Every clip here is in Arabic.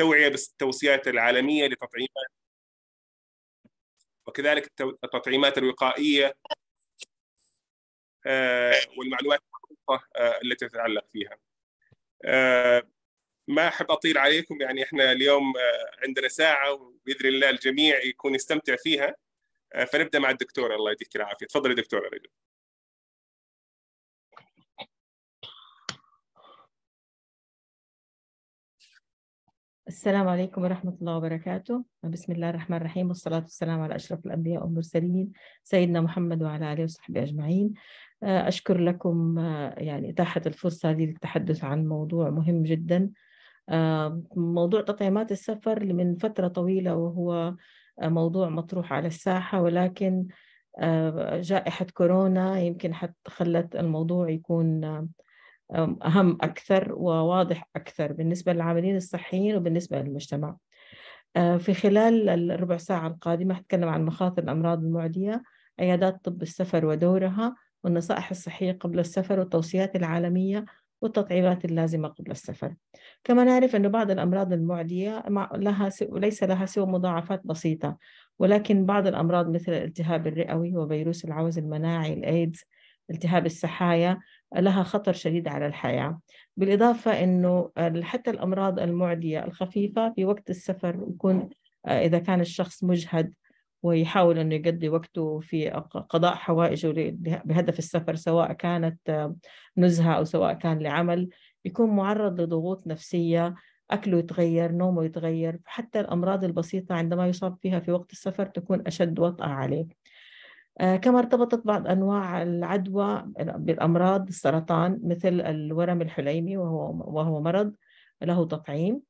التوعيه بالتوصيات العالميه لتطعيمات وكذلك التطعيمات الوقائيه آه، والمعلومات آه، التي تتعلق فيها آه، ما احب اطيل عليكم يعني احنا اليوم عندنا ساعه وباذن الله الجميع يكون يستمتع فيها فنبدا مع الدكتوره الله يديك العافيه تفضلي دكتوره رجل السلام عليكم ورحمة الله وبركاته بسم الله الرحمن الرحيم والصلاة والسلام على أشرف الأنبياء والمرسلين سيدنا محمد وعلى آله وصحبه أجمعين آه، أشكر لكم آه، يعني إتاحة الفرصة هذه للتحدث عن موضوع مهم جدا آه، موضوع تطعيمات السفر من فترة طويلة وهو موضوع مطروح على الساحة ولكن جائحة كورونا يمكن حتى خلت الموضوع يكون أهم أكثر وواضح أكثر بالنسبة للعاملين الصحيين وبالنسبة للمجتمع أه، في خلال الربع ساعة القادمة هتكلم عن مخاطر الأمراض المعدية عيادات طب السفر ودورها والنصائح الصحية قبل السفر والتوصيات العالمية والتطعيمات اللازمة قبل السفر كما نعرف أن بعض الأمراض المعدية لها ليس لها سوى مضاعفات بسيطة ولكن بعض الأمراض مثل الالتهاب الرئوي وفيروس العوز المناعي الإيدز التهاب السحايا لها خطر شديد على الحياة بالإضافة أنه حتى الأمراض المعدية الخفيفة في وقت السفر يكون آه، إذا كان الشخص مجهد ويحاول أنه يقضي وقته في قضاء حوائجه بهدف السفر سواء كانت آه، نزهة أو سواء كان لعمل يكون معرض لضغوط نفسية أكله يتغير نومه يتغير حتى الأمراض البسيطة عندما يصاب فيها في وقت السفر تكون أشد وطأة عليه آه، كما ارتبطت بعض أنواع العدوى بالأمراض السرطان مثل الورم الحليمي وهو, وهو مرض له تطعيم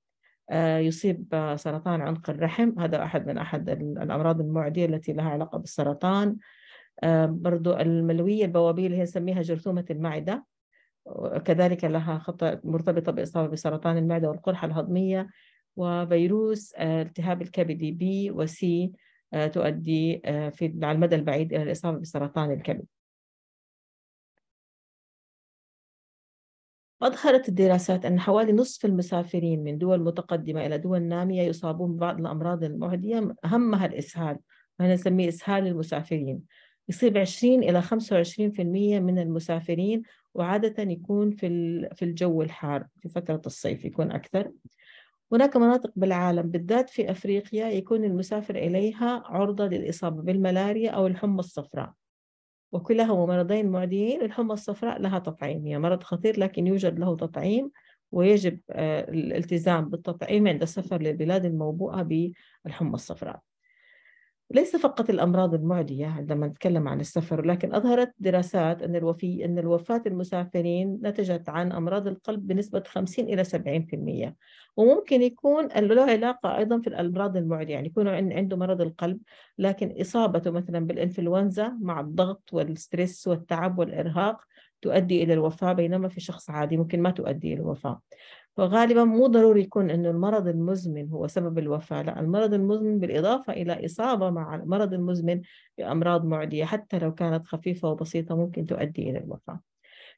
آه، يصيب سرطان عنق الرحم هذا أحد من أحد الأمراض المعدية التي لها علاقة بالسرطان آه، برضو الملوية البوابية اللي هي نسميها جرثومة المعدة كذلك لها خطأ مرتبطة بإصابة بسرطان المعدة والقرحة الهضمية وفيروس التهاب الكبد بي وسي آه، تؤدي آه، في على المدى البعيد إلى الإصابة بسرطان الكبد أظهرت الدراسات أن حوالي نصف المسافرين من دول متقدمة إلى دول نامية يصابون ببعض الأمراض المعدية أهمها الإسهال وهنا نسميه إسهال المسافرين يصيب 20 إلى 25% من المسافرين وعادة يكون في في الجو الحار في فترة الصيف يكون أكثر هناك مناطق بالعالم بالذات في أفريقيا يكون المسافر إليها عرضة للإصابة بالملاريا أو الحمى الصفراء وكلهما مرضين معديين الحمى الصفراء لها تطعيم هي مرض خطير لكن يوجد له تطعيم ويجب آه، الالتزام بالتطعيم عند السفر للبلاد الموبوءة بالحمى الصفراء ليس فقط الأمراض المعدية عندما نتكلم عن السفر ولكن أظهرت دراسات أن الوفي أن الوفاة المسافرين نتجت عن أمراض القلب بنسبة 50 إلى 70% وممكن يكون له علاقة أيضا في الأمراض المعدية يعني يكون عنده مرض القلب لكن إصابته مثلا بالإنفلونزا مع الضغط والستريس والتعب والإرهاق تؤدي إلى الوفاة بينما في شخص عادي ممكن ما تؤدي إلى الوفاة فغالبا مو ضروري يكون أنه المرض المزمن هو سبب الوفاة لا المرض المزمن بالإضافة إلى إصابة مع المرض المزمن بأمراض معدية حتى لو كانت خفيفة وبسيطة ممكن تؤدي إلى الوفاة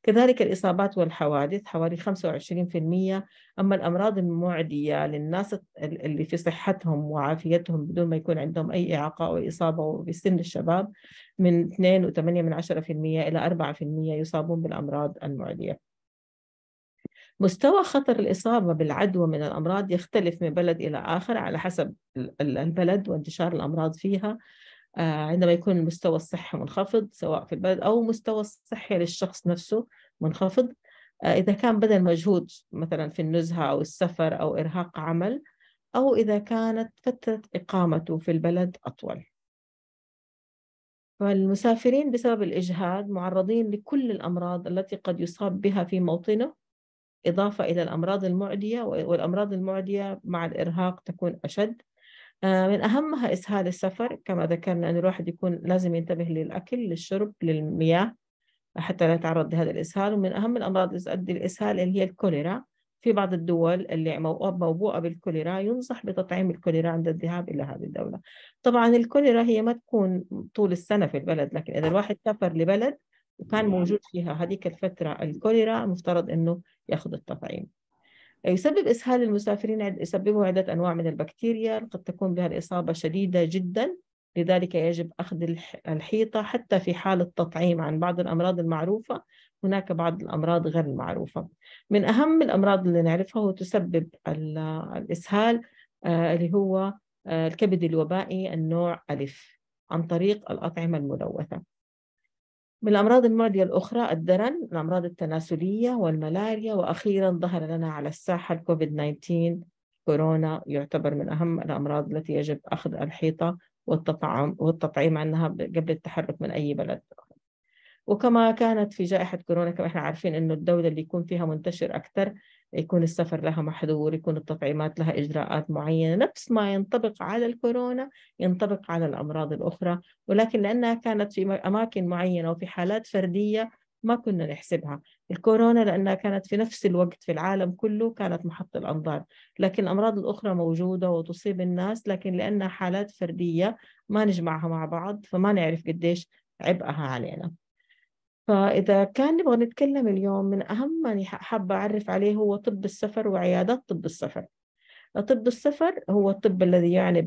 كذلك الإصابات والحوادث حوالي 25% أما الأمراض المعدية للناس اللي في صحتهم وعافيتهم بدون ما يكون عندهم أي إعاقة أو إصابة في سن الشباب من 2.8% إلى 4% يصابون بالأمراض المعدية مستوى خطر الإصابة بالعدوى من الأمراض يختلف من بلد إلى آخر على حسب البلد وانتشار الأمراض فيها آه، عندما يكون المستوى الصحي منخفض سواء في البلد أو مستوى الصحي للشخص نفسه منخفض آه، إذا كان بذل مجهود مثلا في النزهة أو السفر أو إرهاق عمل أو إذا كانت فترة إقامته في البلد أطول فالمسافرين بسبب الإجهاد معرضين لكل الأمراض التي قد يصاب بها في موطنه إضافة إلى الأمراض المعدية والأمراض المعدية مع الإرهاق تكون أشد آه، من أهمها إسهال السفر كما ذكرنا أن الواحد يكون لازم ينتبه للأكل للشرب للمياه حتى لا يتعرض لهذا الإسهال ومن أهم الأمراض اللي تؤدي الإسهال اللي هي الكوليرا في بعض الدول اللي موبوءة بالكوليرا ينصح بتطعيم الكوليرا عند الذهاب إلى هذه الدولة طبعا الكوليرا هي ما تكون طول السنة في البلد لكن إذا الواحد سافر لبلد وكان موجود فيها هذيك الفترة الكوليرا مفترض أنه يأخذ التطعيم يسبب إسهال المسافرين يسببه عدة أنواع من البكتيريا قد تكون بها الإصابة شديدة جدا لذلك يجب أخذ الحيطة حتى في حال التطعيم عن بعض الأمراض المعروفة هناك بعض الأمراض غير المعروفة من أهم الأمراض اللي نعرفها هو تسبب الإسهال آه، اللي هو آه، الكبد الوبائي النوع ألف عن طريق الأطعمة الملوثة من الأمراض المعدية الأخرى الدرن الأمراض التناسلية والملاريا وأخيرا ظهر لنا على الساحة الكوفيد 19 كورونا يعتبر من أهم الأمراض التي يجب أخذ الحيطة والتطعم والتطعيم عنها قبل التحرك من أي بلد وكما كانت في جائحة كورونا كما احنا عارفين انه الدولة اللي يكون فيها منتشر أكثر يكون السفر لها محظور يكون التطعيمات لها إجراءات معينة نفس ما ينطبق على الكورونا ينطبق على الأمراض الأخرى ولكن لأنها كانت في أماكن معينة وفي حالات فردية ما كنا نحسبها الكورونا لأنها كانت في نفس الوقت في العالم كله كانت محط الأنظار لكن الأمراض الأخرى موجودة وتصيب الناس لكن لأنها حالات فردية ما نجمعها مع بعض فما نعرف قديش عبئها علينا فإذا كان نبغى نتكلم اليوم من أهم ما حابة أعرف عليه هو طب السفر وعيادات طب السفر طب السفر هو الطب الذي يعني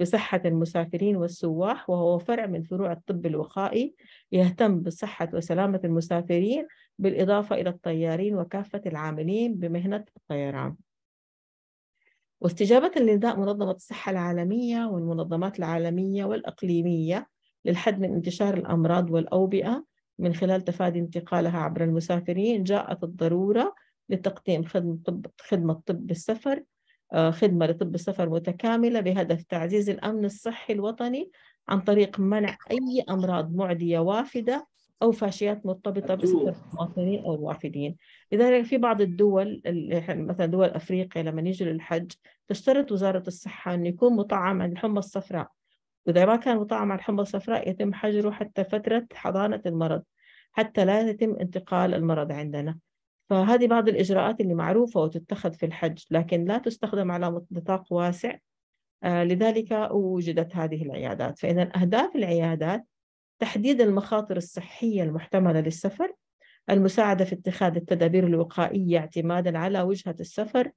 بصحة المسافرين والسواح وهو فرع من فروع الطب الوقائي يهتم بصحة وسلامة المسافرين بالإضافة إلى الطيارين وكافة العاملين بمهنة الطيران واستجابة لنداء منظمة الصحة العالمية والمنظمات العالمية والأقليمية للحد من انتشار الأمراض والأوبئة من خلال تفادي انتقالها عبر المسافرين جاءت الضرورة لتقديم خدمة طب, خدمة طب السفر آه، خدمة لطب السفر متكاملة بهدف تعزيز الأمن الصحي الوطني عن طريق منع أي أمراض معدية وافدة أو فاشيات مرتبطة بسفر المواطنين أو الوافدين لذلك في بعض الدول مثلا دول أفريقيا لما يجي للحج تشترط وزارة الصحة أن يكون مطعم عن الحمى الصفراء وإذا ما كان مطعم على الحمى الصفراء يتم حجره حتى فترة حضانة المرض حتى لا يتم انتقال المرض عندنا فهذه بعض الإجراءات اللي معروفة وتتخذ في الحج لكن لا تستخدم على نطاق واسع آه، لذلك وجدت هذه العيادات فإذا أهداف العيادات تحديد المخاطر الصحية المحتملة للسفر المساعدة في اتخاذ التدابير الوقائية اعتمادا على وجهة السفر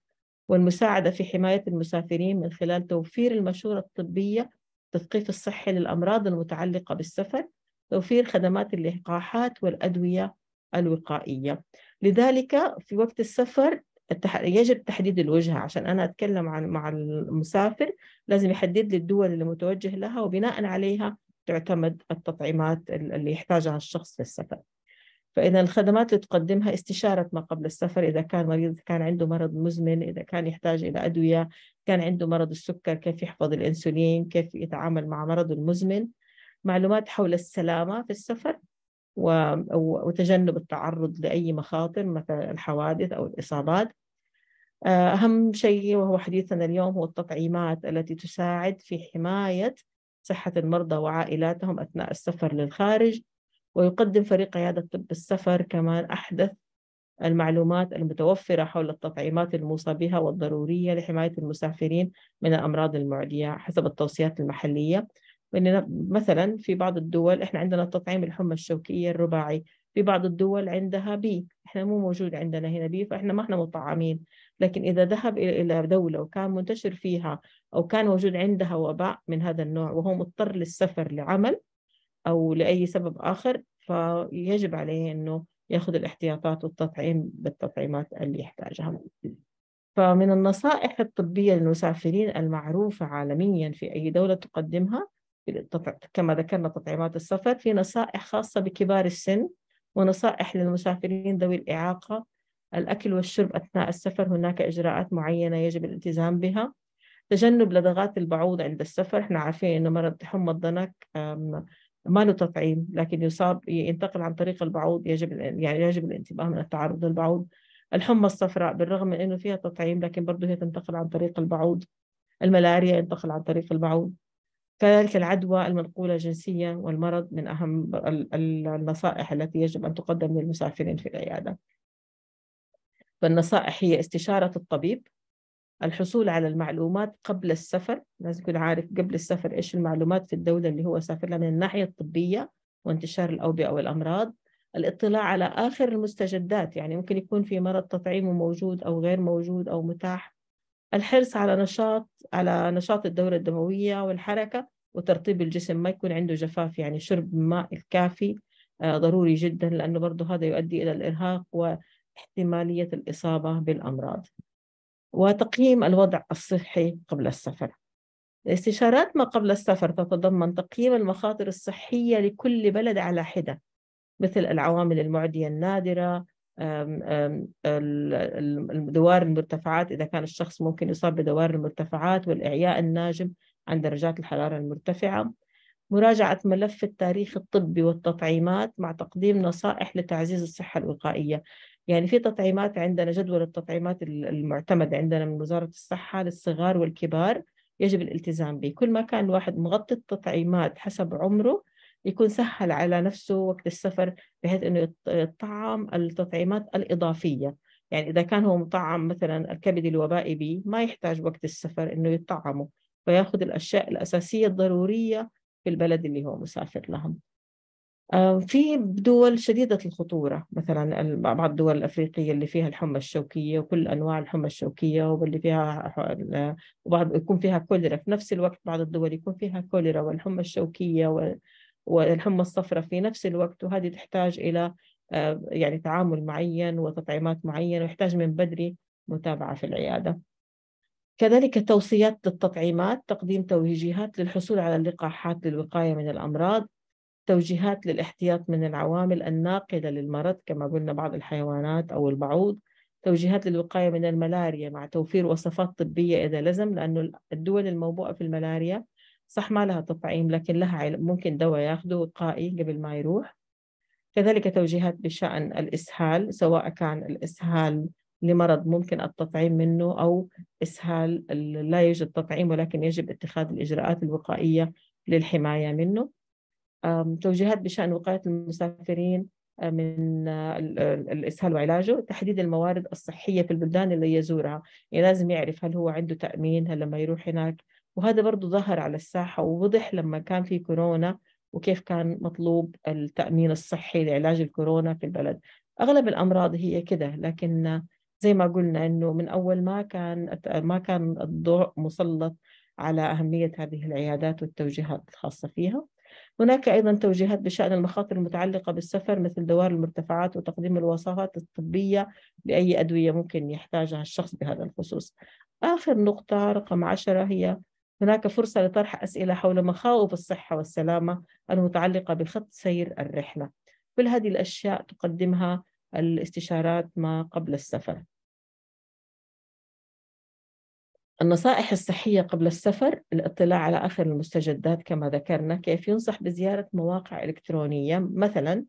والمساعدة في حماية المسافرين من خلال توفير المشورة الطبية التثقيف الصحي للأمراض المتعلقة بالسفر توفير خدمات اللقاحات والأدوية الوقائية لذلك في وقت السفر يجب تحديد الوجهة عشان أنا أتكلم عن مع المسافر لازم يحدد لي الدول اللي متوجه لها وبناء عليها تعتمد التطعيمات اللي يحتاجها الشخص في السفر فإذا الخدمات اللي تقدمها استشارة ما قبل السفر إذا كان مريض كان عنده مرض مزمن إذا كان يحتاج إلى أدوية كان عنده مرض السكر كيف يحفظ الانسولين كيف يتعامل مع مرضه المزمن معلومات حول السلامه في السفر وتجنب التعرض لاي مخاطر مثل الحوادث او الاصابات آه، اهم شيء وهو حديثنا اليوم هو التطعيمات التي تساعد في حمايه صحه المرضى وعائلاتهم اثناء السفر للخارج ويقدم فريق عياده طب السفر كمان احدث المعلومات المتوفرة حول التطعيمات الموصى بها والضرورية لحماية المسافرين من الأمراض المعدية حسب التوصيات المحلية مثلا في بعض الدول احنا عندنا تطعيم الحمى الشوكية الرباعي في بعض الدول عندها بي احنا مو موجود عندنا هنا بي فاحنا ما احنا مطعمين لكن اذا ذهب الى دوله وكان منتشر فيها او كان موجود عندها وباء من هذا النوع وهو مضطر للسفر لعمل او لاي سبب اخر فيجب عليه انه ياخذ الاحتياطات والتطعيم بالتطعيمات اللي يحتاجها فمن النصائح الطبية للمسافرين المعروفة عالميا في أي دولة تقدمها كما ذكرنا تطعيمات السفر في نصائح خاصة بكبار السن ونصائح للمسافرين ذوي الإعاقة الأكل والشرب أثناء السفر هناك إجراءات معينة يجب الالتزام بها تجنب لدغات البعوض عند السفر احنا عارفين انه مرض حمى الضنك ما له تطعيم لكن يصاب ينتقل عن طريق البعوض يجب يعني يجب الانتباه من التعرض للبعوض الحمى الصفراء بالرغم من انه فيها تطعيم لكن برضه هي تنتقل عن طريق البعوض الملاريا ينتقل عن طريق البعوض كذلك العدوى المنقولة جنسيا والمرض من أهم النصائح التي يجب أن تقدم للمسافرين في العيادة فالنصائح هي استشارة الطبيب الحصول على المعلومات قبل السفر لازم يكون عارف قبل السفر إيش المعلومات في الدولة اللي هو سافر لها من الناحية الطبية وانتشار الأوبئة والأمراض الاطلاع على آخر المستجدات يعني ممكن يكون في مرض تطعيمه موجود أو غير موجود أو متاح الحرص على نشاط على نشاط الدورة الدموية والحركة وترطيب الجسم ما يكون عنده جفاف يعني شرب الماء الكافي آه، ضروري جدا لأنه برضه هذا يؤدي إلى الإرهاق واحتمالية الإصابة بالأمراض وتقييم الوضع الصحي قبل السفر استشارات ما قبل السفر تتضمن تقييم المخاطر الصحية لكل بلد على حدة مثل العوامل المعدية النادرة دوار المرتفعات إذا كان الشخص ممكن يصاب بدوار المرتفعات والإعياء الناجم عن درجات الحرارة المرتفعة مراجعة ملف التاريخ الطبي والتطعيمات مع تقديم نصائح لتعزيز الصحة الوقائية يعني في تطعيمات عندنا جدول التطعيمات المعتمد عندنا من وزارة الصحة للصغار والكبار يجب الالتزام به كل ما كان الواحد مغطي التطعيمات حسب عمره يكون سهل على نفسه وقت السفر بحيث انه يطعم التطعيمات الاضافيه يعني اذا كان هو مطعم مثلا الكبد الوبائي به ما يحتاج وقت السفر انه يطعمه فياخذ الاشياء الاساسيه الضروريه في البلد اللي هو مسافر لهم آه، في دول شديدة الخطورة مثلا بعض الدول الأفريقية اللي فيها الحمى الشوكية وكل أنواع الحمى الشوكية واللي فيها وبعض يكون فيها كوليرا في نفس الوقت بعض الدول يكون فيها كوليرا والحمى الشوكية والحمى الصفراء في نفس الوقت وهذه تحتاج إلى آه، يعني تعامل معين وتطعيمات معينة ويحتاج من بدري متابعة في العيادة كذلك توصيات للتطعيمات تقديم توجيهات للحصول على اللقاحات للوقاية من الأمراض توجيهات للاحتياط من العوامل الناقلة للمرض كما قلنا بعض الحيوانات أو البعوض توجيهات للوقاية من الملاريا مع توفير وصفات طبية إذا لزم لأنه الدول الموبوءة في الملاريا صح ما لها تطعيم لكن لها ممكن دواء ياخذه وقائي قبل ما يروح كذلك توجيهات بشأن الإسهال سواء كان الإسهال لمرض ممكن التطعيم منه أو إسهال لا يوجد تطعيم ولكن يجب اتخاذ الإجراءات الوقائية للحماية منه توجيهات بشأن وقاية المسافرين آه، من آه، الإسهال وعلاجه تحديد الموارد الصحية في البلدان اللي يزورها يعني لازم يعرف هل هو عنده تأمين هل لما يروح هناك وهذا برضه ظهر على الساحة ووضح لما كان في كورونا وكيف كان مطلوب التأمين الصحي لعلاج الكورونا في البلد أغلب الأمراض هي كده لكن زي ما قلنا إنه من أول ما كان ما كان الضوء مسلط على أهمية هذه العيادات والتوجيهات الخاصة فيها هناك أيضا توجيهات بشأن المخاطر المتعلقة بالسفر مثل دوار المرتفعات وتقديم الوصفات الطبية لأي أدوية ممكن يحتاجها الشخص بهذا الخصوص آخر نقطة رقم عشرة هي هناك فرصة لطرح أسئلة حول مخاوف الصحة والسلامة المتعلقة بخط سير الرحلة كل هذه الأشياء تقدمها الاستشارات ما قبل السفر النصائح الصحية قبل السفر الاطلاع على آخر المستجدات كما ذكرنا كيف ينصح بزيارة مواقع إلكترونية مثلا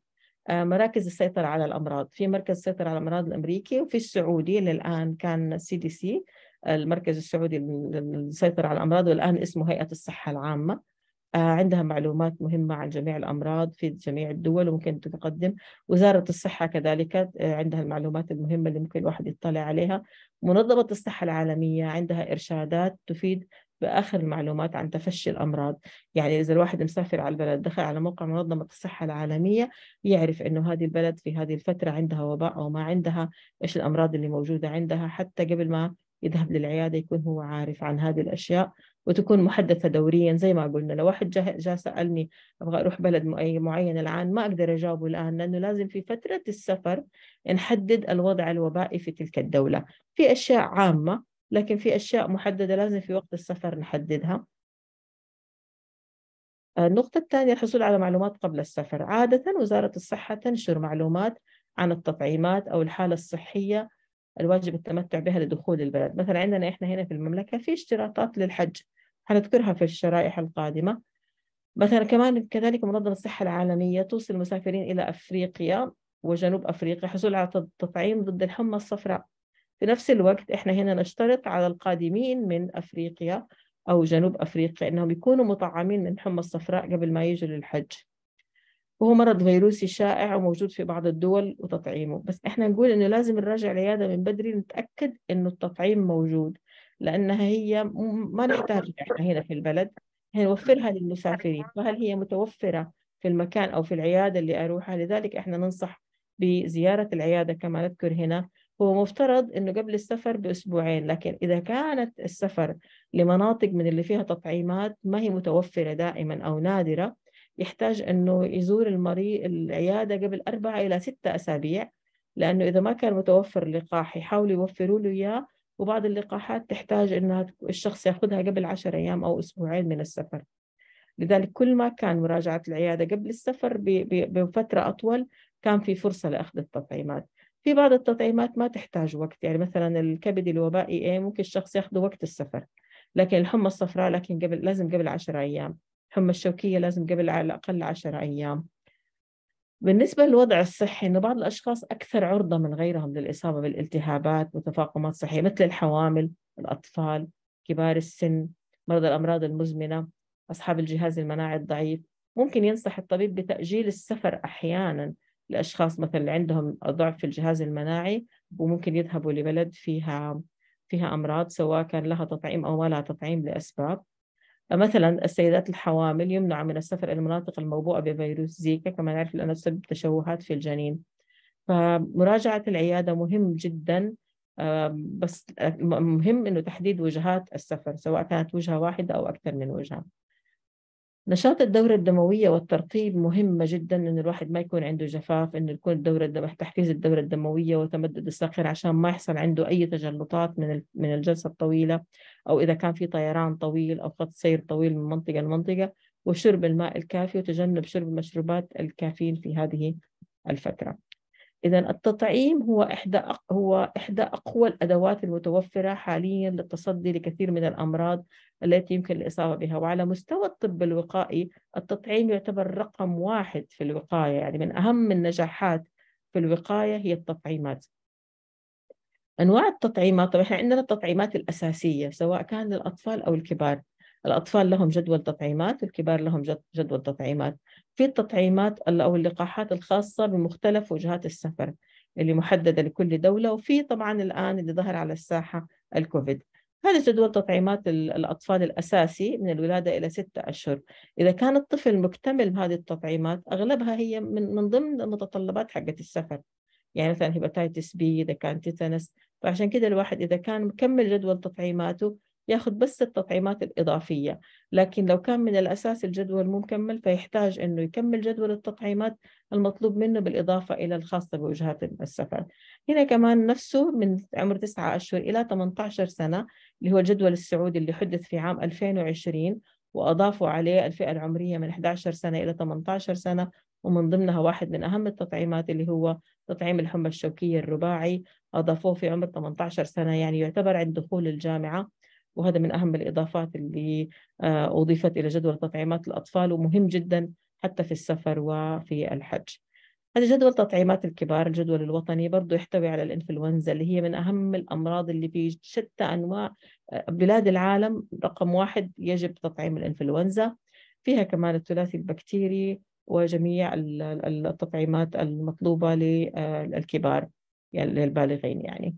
آه، مراكز السيطرة على الأمراض في مركز السيطرة على الأمراض الأمريكي وفي السعودي للآن كان سي دي سي المركز السعودي للسيطرة على الأمراض والآن اسمه هيئة الصحة العامة آه، عندها معلومات مهمة عن جميع الأمراض في جميع الدول وممكن تتقدم وزارة الصحة كذلك آه، عندها المعلومات المهمة اللي ممكن الواحد يطلع عليها منظمة الصحة العالمية عندها إرشادات تفيد باخر المعلومات عن تفشي الامراض يعني اذا الواحد مسافر على البلد دخل على موقع منظمه الصحه العالميه يعرف انه هذه البلد في هذه الفتره عندها وباء او ما عندها ايش الامراض اللي موجوده عندها حتى قبل ما يذهب للعياده يكون هو عارف عن هذه الاشياء وتكون محدثة دوريا زي ما قلنا لو واحد جاء جا سألني أبغى أروح بلد معين الآن ما أقدر أجاوبه الآن لأنه لازم في فترة السفر نحدد الوضع الوبائي في تلك الدولة في أشياء عامة لكن في أشياء محددة لازم في وقت السفر نحددها آه، النقطة الثانية الحصول على معلومات قبل السفر عادة وزارة الصحة تنشر معلومات عن التطعيمات أو الحالة الصحية الواجب التمتع بها لدخول البلد مثلا عندنا إحنا هنا في المملكة في اشتراطات للحج هنذكرها في الشرائح القادمة مثلا كمان كذلك منظمة الصحة العالمية توصي المسافرين إلى أفريقيا وجنوب أفريقيا حصول على تطعيم ضد الحمى الصفراء في نفس الوقت إحنا هنا نشترط على القادمين من أفريقيا أو جنوب أفريقيا أنهم يكونوا مطعمين من الحمى الصفراء قبل ما يجوا للحج وهو مرض فيروسي شائع وموجود في بعض الدول وتطعيمه بس احنا نقول انه لازم نراجع العياده من بدري نتاكد انه التطعيم موجود لانها هي ما نحتاج احنا هنا في البلد نوفرها للمسافرين فهل هي متوفره في المكان او في العياده اللي اروحها لذلك احنا ننصح بزياره العياده كما نذكر هنا هو مفترض انه قبل السفر باسبوعين لكن اذا كانت السفر لمناطق من اللي فيها تطعيمات ما هي متوفره دائما او نادره يحتاج انه يزور المريض العياده قبل اربعه الى سته اسابيع لانه اذا ما كان متوفر لقاح يحاولوا يوفروا له اياه وبعض اللقاحات تحتاج انها الشخص ياخذها قبل 10 ايام او اسبوعين من السفر لذلك كل ما كان مراجعه العياده قبل السفر بفتره اطول كان في فرصه لاخذ التطعيمات في بعض التطعيمات ما تحتاج وقت يعني مثلا الكبد الوبائي إيه، ممكن الشخص ياخذه وقت السفر لكن الحمى الصفراء لكن قبل لازم قبل 10 ايام الحمى الشوكية لازم قبل على الأقل عشر أيام بالنسبة للوضع الصحي أنه بعض الأشخاص أكثر عرضة من غيرهم للإصابة بالالتهابات وتفاقمات صحية مثل الحوامل الأطفال كبار السن مرضى الأمراض المزمنة أصحاب الجهاز المناعي الضعيف ممكن ينصح الطبيب بتأجيل السفر أحيانا لأشخاص مثلا عندهم ضعف في الجهاز المناعي وممكن يذهبوا لبلد فيها فيها أمراض سواء كان لها تطعيم أو ما لها تطعيم لأسباب مثلا السيدات الحوامل يمنع من السفر إلى المناطق الموبوءة بفيروس زيكا كما نعرف لأنه تسبب تشوهات في الجنين فمراجعة العيادة مهم جدا بس آه، مهم إنه تحديد وجهات السفر سواء كانت وجهة واحدة أو أكثر من وجهة نشاط الدورة الدموية والترطيب مهمة جدا إن الواحد ما يكون عنده جفاف إنه يكون الدورة الدم... تحفيز الدورة الدموية وتمدد الساقين عشان ما يحصل عنده أي تجلطات من من الجلسة الطويلة أو إذا كان في طيران طويل أو خط سير طويل من منطقة لمنطقة وشرب الماء الكافي وتجنب شرب المشروبات الكافيين في هذه الفترة إذا التطعيم هو إحدى هو إحدى أقوى الأدوات المتوفرة حاليا للتصدي لكثير من الأمراض التي يمكن الإصابة بها وعلى مستوى الطب الوقائي التطعيم يعتبر رقم واحد في الوقاية يعني من أهم النجاحات في الوقاية هي التطعيمات أنواع التطعيمات طبعا إحنا عندنا التطعيمات الأساسية سواء كان للأطفال أو الكبار الأطفال لهم جدول تطعيمات والكبار لهم جدول تطعيمات في التطعيمات أو اللقاحات الخاصة بمختلف وجهات السفر اللي محددة لكل دولة وفي طبعا الآن اللي ظهر على الساحة الكوفيد هذا جدول تطعيمات الأطفال الأساسي من الولادة إلى ستة أشهر إذا كان الطفل مكتمل بهذه التطعيمات أغلبها هي من, من ضمن المتطلبات حقة السفر يعني مثلا هيباتيتس بي إذا كان تيتانس فعشان كده الواحد إذا كان مكمل جدول تطعيماته ياخذ بس التطعيمات الإضافية لكن لو كان من الأساس الجدول مو مكمل فيحتاج أنه يكمل جدول التطعيمات المطلوب منه بالإضافة إلى الخاصة بوجهات السفر هنا كمان نفسه من عمر 9 أشهر إلى 18 سنة اللي هو الجدول السعودي اللي حدث في عام 2020 وأضافوا عليه الفئة العمرية من 11 سنة إلى 18 سنة ومن ضمنها واحد من أهم التطعيمات اللي هو تطعيم الحمى الشوكية الرباعي أضافوه في عمر 18 سنة يعني يعتبر عند دخول الجامعة وهذا من أهم الإضافات اللي آه، أضيفت إلى جدول تطعيمات الأطفال ومهم جدا حتى في السفر وفي الحج هذا جدول تطعيمات الكبار الجدول الوطني برضه يحتوي على الإنفلونزا اللي هي من أهم الأمراض اللي في شتى أنواع آه، بلاد العالم رقم واحد يجب تطعيم الإنفلونزا فيها كمان الثلاثي البكتيري وجميع التطعيمات المطلوبة للكبار آه، يعني للبالغين يعني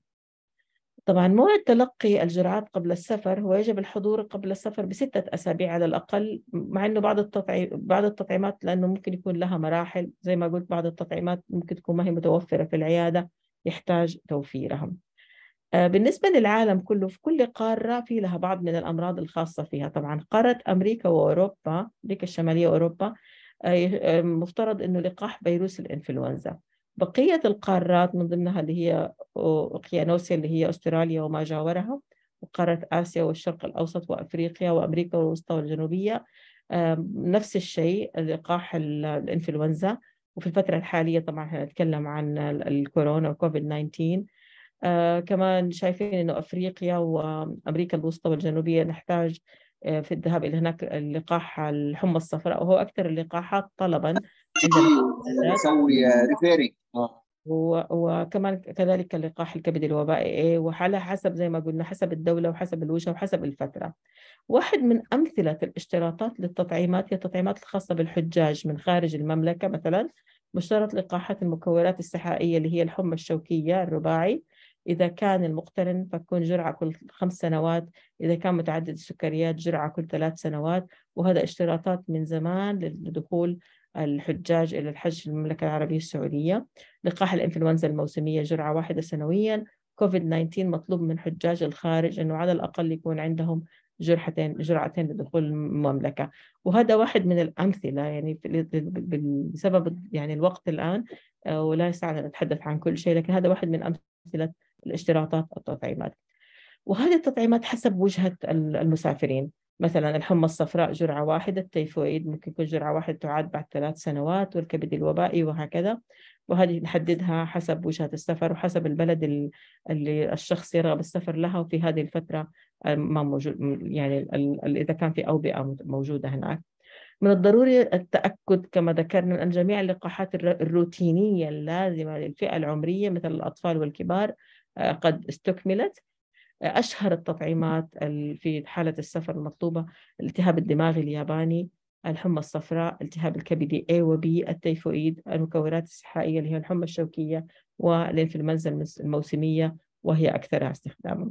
طبعا موعد تلقي الجرعات قبل السفر هو يجب الحضور قبل السفر بستة أسابيع على الأقل مع أنه بعض التطعي... بعض التطعيمات لأنه ممكن يكون لها مراحل زي ما قلت بعض التطعيمات ممكن تكون ما هي متوفرة في العيادة يحتاج توفيرها آه، بالنسبة للعالم كله في كل قارة في لها بعض من الأمراض الخاصة فيها طبعا قارة أمريكا وأوروبا أمريكا الشمالية وأوروبا آه، آه، مفترض أنه لقاح فيروس الإنفلونزا بقية القارات من ضمنها اللي هي أوقيانوسيا اللي هي أستراليا وما جاورها وقارة آسيا والشرق الأوسط وأفريقيا وأمريكا الوسطى والجنوبية نفس الشيء لقاح الإنفلونزا وفي الفترة الحالية طبعا احنا نتكلم عن الكورونا وكوفيد 19 آه، كمان شايفين انه افريقيا وامريكا الوسطى والجنوبيه نحتاج آه، في الذهاب الى هناك اللقاح الحمى الصفراء وهو اكثر اللقاحات طلبا نسوي آه، ريفيرنج آه. و- وكمان كذلك اللقاح الكبدي الوبائي A وعلى حسب زي ما قلنا حسب الدولة وحسب الوجهة وحسب الفترة واحد من أمثلة الاشتراطات للتطعيمات هي التطعيمات الخاصة بالحجاج من خارج المملكة مثلا مشترط لقاحات المكورات السحائية اللي هي الحمى الشوكية الرباعي إذا كان المقترن فتكون جرعة كل خمس سنوات إذا كان متعدد السكريات جرعة كل ثلاث سنوات وهذا اشتراطات من زمان للدخول الحجاج إلى الحج في المملكة العربية السعودية لقاح الإنفلونزا الموسمية جرعة واحدة سنويا كوفيد 19 مطلوب من حجاج الخارج أنه على الأقل يكون عندهم جرحتين جرعتين لدخول المملكة وهذا واحد من الأمثلة يعني بسبب يعني الوقت الآن آه، ولا يسعنا نتحدث عن كل شيء لكن هذا واحد من أمثلة الاشتراطات التطعيمات وهذه التطعيمات حسب وجهة المسافرين مثلا الحمى الصفراء جرعة واحدة التيفويد ممكن يكون جرعة واحدة تعاد بعد ثلاث سنوات والكبد الوبائي وهكذا وهذه نحددها حسب وجهة السفر وحسب البلد اللي الشخص يرغب السفر لها وفي هذه الفترة ما موجود يعني إذا كان في أوبئة موجودة هناك من الضروري التأكد كما ذكرنا من أن جميع اللقاحات الروتينية اللازمة للفئة العمرية مثل الأطفال والكبار آه، قد استكملت أشهر التطعيمات في حالة السفر المطلوبة الالتهاب الدماغي الياباني الحمى الصفراء التهاب الكبدي A و B التيفويد المكورات الصحائية اللي هي الحمى الشوكية والإنفلونزا الموسمية وهي أكثرها استخداما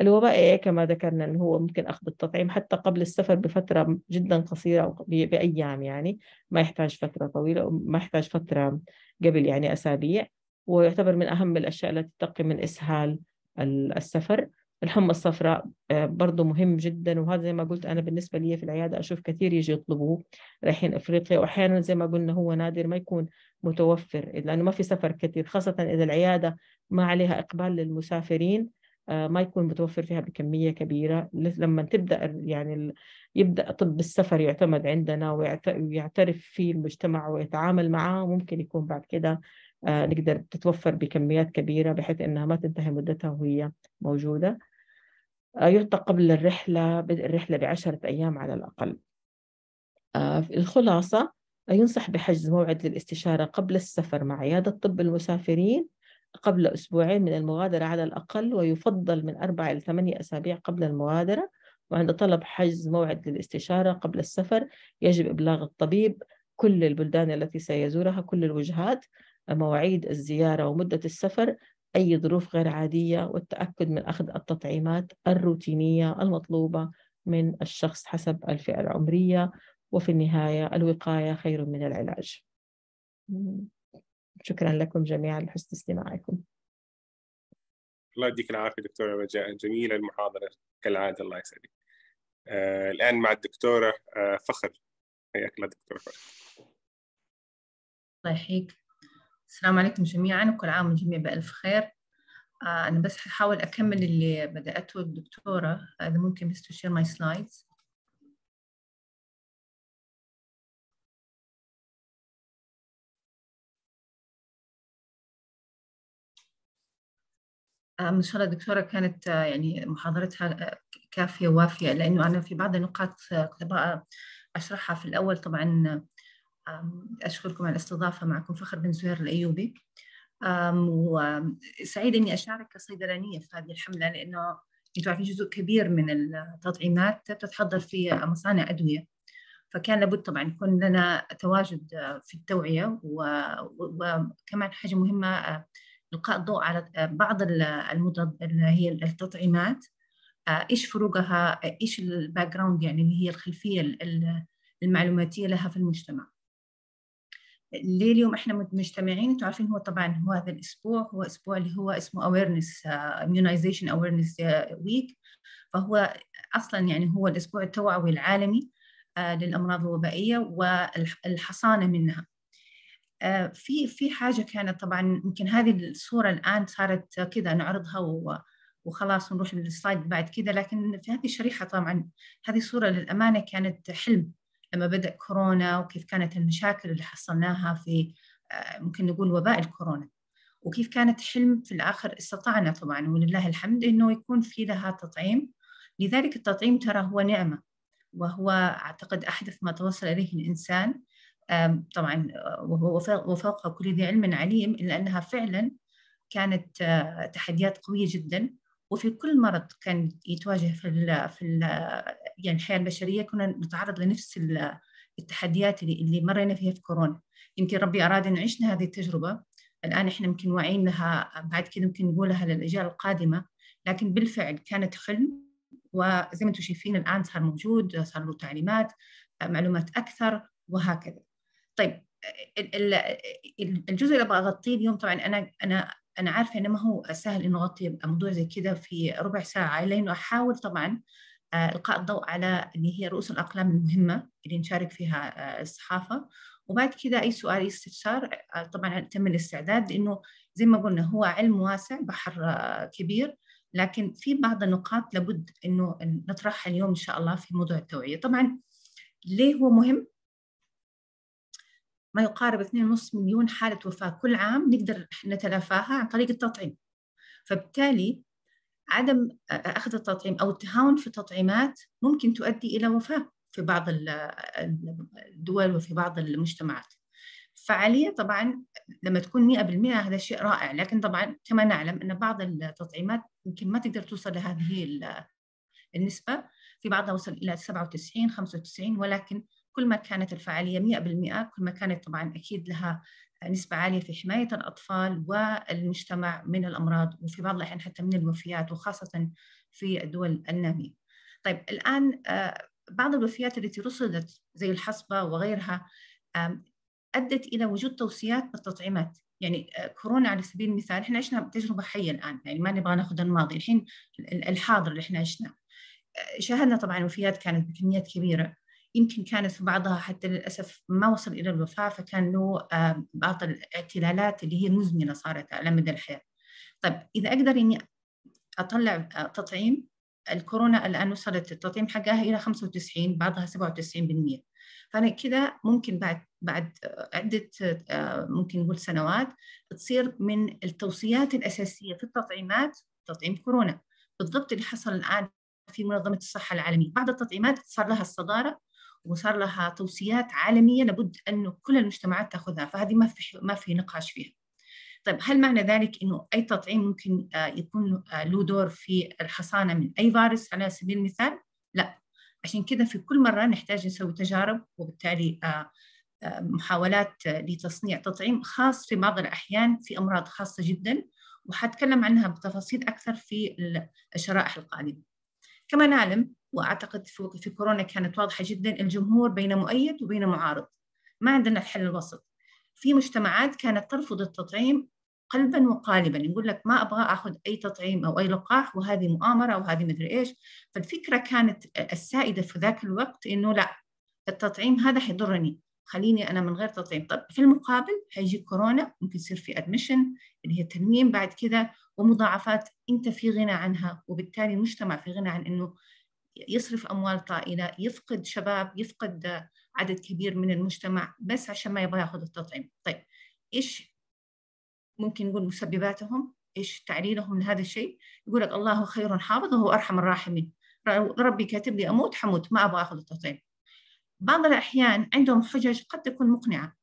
الوباء إيه كما ذكرنا أنه هو ممكن أخذ التطعيم حتى قبل السفر بفترة جدا قصيرة أو بأيام يعني ما يحتاج فترة طويلة ما يحتاج فترة قبل يعني أسابيع ويعتبر من أهم الأشياء التي تقي من إسهال السفر الحمى الصفراء آه، برضه مهم جدا وهذا زي ما قلت أنا بالنسبة لي في العيادة أشوف كثير يجي يطلبوه رايحين أفريقيا وأحيانا زي ما قلنا هو نادر ما يكون متوفر لأنه ما في سفر كثير خاصة إذا العيادة ما عليها إقبال للمسافرين آه، ما يكون متوفر فيها بكمية كبيرة لما تبدأ يعني يبدأ طب السفر يعتمد عندنا ويعترف فيه المجتمع ويتعامل معه ممكن يكون بعد كده آه، نقدر تتوفر بكميات كبيرة بحيث أنها ما تنتهي مدتها وهي موجودة يعطى قبل الرحلة بدء الرحلة بعشرة أيام على الأقل آه، الخلاصة ينصح بحجز موعد للاستشارة قبل السفر مع عيادة طب المسافرين قبل أسبوعين من المغادرة على الأقل ويفضل من أربع إلى ثمانية أسابيع قبل المغادرة وعند طلب حجز موعد للاستشارة قبل السفر يجب إبلاغ الطبيب كل البلدان التي سيزورها كل الوجهات مواعيد الزيارة ومدة السفر أي ظروف غير عادية والتأكد من أخذ التطعيمات الروتينية المطلوبة من الشخص حسب الفئة العمرية وفي النهاية الوقاية خير من العلاج شكرا لكم جميعا لحسن استماعكم الله يديك العافية دكتورة رجاء جميلة المحاضرة كالعادة الله يسعدك آه الآن مع الدكتورة آه فخر حياك الله دكتورة فخر الله يحييك السلام عليكم جميعا وكل عام الجميع بألف خير آه، أنا بس حاول أكمل اللي بدأته الدكتورة آه، إذا ممكن بس تشير ماي سلايدز ما شاء الله الدكتورة كانت آه، يعني محاضرتها كافية ووافية لأنه أنا في بعض النقاط أشرحها في الأول طبعا أشكركم على الاستضافة معكم فخر بن زهير الأيوبي وسعيد أني أشارك كصيدلانية في هذه الحملة لأنه أنتم عارفين جزء كبير من التطعيمات تتحضر في مصانع أدوية فكان لابد طبعا يكون لنا تواجد في التوعية وكمان حاجة مهمة إلقاء الضوء على بعض المضاد اللي هي التطعيمات ايش فروقها ايش الباك جراوند يعني اللي هي الخلفيه المعلوماتيه لها في المجتمع ليه اليوم احنا مجتمعين انتم عارفين هو طبعا هو هذا الاسبوع هو اسبوع اللي هو اسمه اويرنس اميونايزيشن اويرنس ويك فهو اصلا يعني هو الاسبوع التوعوي العالمي آه، للامراض الوبائيه والحصانه منها آه، في في حاجه كانت طبعا يمكن هذه الصوره الان صارت كذا نعرضها وخلاص نروح للسلايد بعد كذا لكن في هذه الشريحه طبعا هذه الصوره للامانه كانت حلم لما بدأ كورونا وكيف كانت المشاكل اللي حصلناها في آه، ممكن نقول وباء الكورونا وكيف كانت حلم في الآخر استطعنا طبعا ولله الحمد أنه يكون في لها تطعيم لذلك التطعيم ترى هو نعمة وهو أعتقد أحدث ما توصل إليه الإنسان طبعا آه، وفوق كل ذي علم عليم إلا أنها فعلا كانت آه، تحديات قوية جدا وفي كل مرض كان يتواجه في الـ في الـ يعني الحياه البشريه كنا نتعرض لنفس التحديات اللي مرينا فيها في كورونا يمكن ربي اراد ان عشنا هذه التجربه الان احنا يمكن واعيين لها بعد كذا يمكن نقولها للاجيال القادمه لكن بالفعل كانت حلم وزي ما انتم شايفين الان صار موجود صار له تعليمات معلومات اكثر وهكذا طيب الجزء اللي ابغى اغطيه اليوم طبعا انا انا انا عارفه انه ما هو سهل انه اغطي موضوع زي كذا في ربع ساعه لانه احاول طبعا آه، القاء الضوء على اللي هي رؤوس الاقلام المهمه اللي نشارك فيها آه، الصحافه وبعد كذا اي سؤال اي استفسار آه، طبعا تم الاستعداد لانه زي ما قلنا هو علم واسع بحر كبير لكن في بعض النقاط لابد انه نطرحها اليوم ان شاء الله في موضوع التوعيه طبعا ليه هو مهم ما يقارب 2.5 مليون حالة وفاة كل عام نقدر نتلافاها عن طريق التطعيم فبالتالي عدم أخذ التطعيم أو التهاون في التطعيمات ممكن تؤدي إلى وفاة في بعض الدول وفي بعض المجتمعات فعالية طبعا لما تكون 100% هذا شيء رائع لكن طبعا كما نعلم أن بعض التطعيمات يمكن ما تقدر توصل لهذه النسبة في بعضها وصل إلى 97 95 ولكن كل ما كانت الفعالية 100% كل ما كانت طبعا أكيد لها نسبة عالية في حماية الأطفال والمجتمع من الأمراض وفي بعض الأحيان حتى من الوفيات وخاصة في الدول النامية طيب الآن آه، بعض الوفيات التي رصدت زي الحصبة وغيرها أدت إلى وجود توصيات بالتطعيمات يعني آه، كورونا على سبيل المثال احنا عشنا تجربة حية الآن يعني ما نبغى ناخذ الماضي الحين الحاضر اللي احنا عشناه آه، شاهدنا طبعا وفيات كانت بكميات كبيرة يمكن كانت في بعضها حتى للأسف ما وصل إلى الوفاة فكان له آه، بعض الاعتلالات اللي هي مزمنة صارت على مدى الحياة طيب إذا أقدر إني أطلع آه، تطعيم الكورونا الآن وصلت التطعيم حقها إلى 95 بعضها 97% فأنا كذا ممكن بعد بعد عدة آه، ممكن نقول سنوات تصير من التوصيات الأساسية في التطعيمات تطعيم كورونا بالضبط اللي حصل الآن في منظمة الصحة العالمية بعض التطعيمات صار لها الصدارة وصار لها توصيات عالميه لابد انه كل المجتمعات تاخذها فهذه ما في ما في نقاش فيها. طيب هل معنى ذلك انه اي تطعيم ممكن آه، يكون آه، له دور في الحصانه من اي فيروس على سبيل المثال؟ لا عشان كذا في كل مره نحتاج نسوي تجارب وبالتالي آه، محاولات لتصنيع تطعيم خاص في بعض الاحيان في امراض خاصه جدا وحتكلم عنها بتفاصيل اكثر في الشرائح القادمه. كما نعلم واعتقد في كورونا كانت واضحه جدا الجمهور بين مؤيد وبين معارض ما عندنا الحل الوسط في مجتمعات كانت ترفض التطعيم قلبا وقالبا يقول لك ما ابغى اخذ اي تطعيم او اي لقاح وهذه مؤامره وهذه مدري ايش فالفكره كانت السائده في ذاك الوقت انه لا التطعيم هذا حيضرني خليني انا من غير تطعيم طب في المقابل حيجي كورونا ممكن يصير في ادمشن اللي هي تنميم بعد كذا ومضاعفات انت في غنى عنها وبالتالي المجتمع في غنى عن انه يصرف اموال طائله يفقد شباب يفقد عدد كبير من المجتمع بس عشان ما يبغى ياخذ التطعيم طيب ايش ممكن نقول مسبباتهم ايش تعليلهم لهذا الشيء يقول لك الله خير حافظ وهو ارحم الراحمين ربي كاتب لي اموت حموت ما ابغى اخذ التطعيم بعض الاحيان عندهم حجج قد تكون مقنعه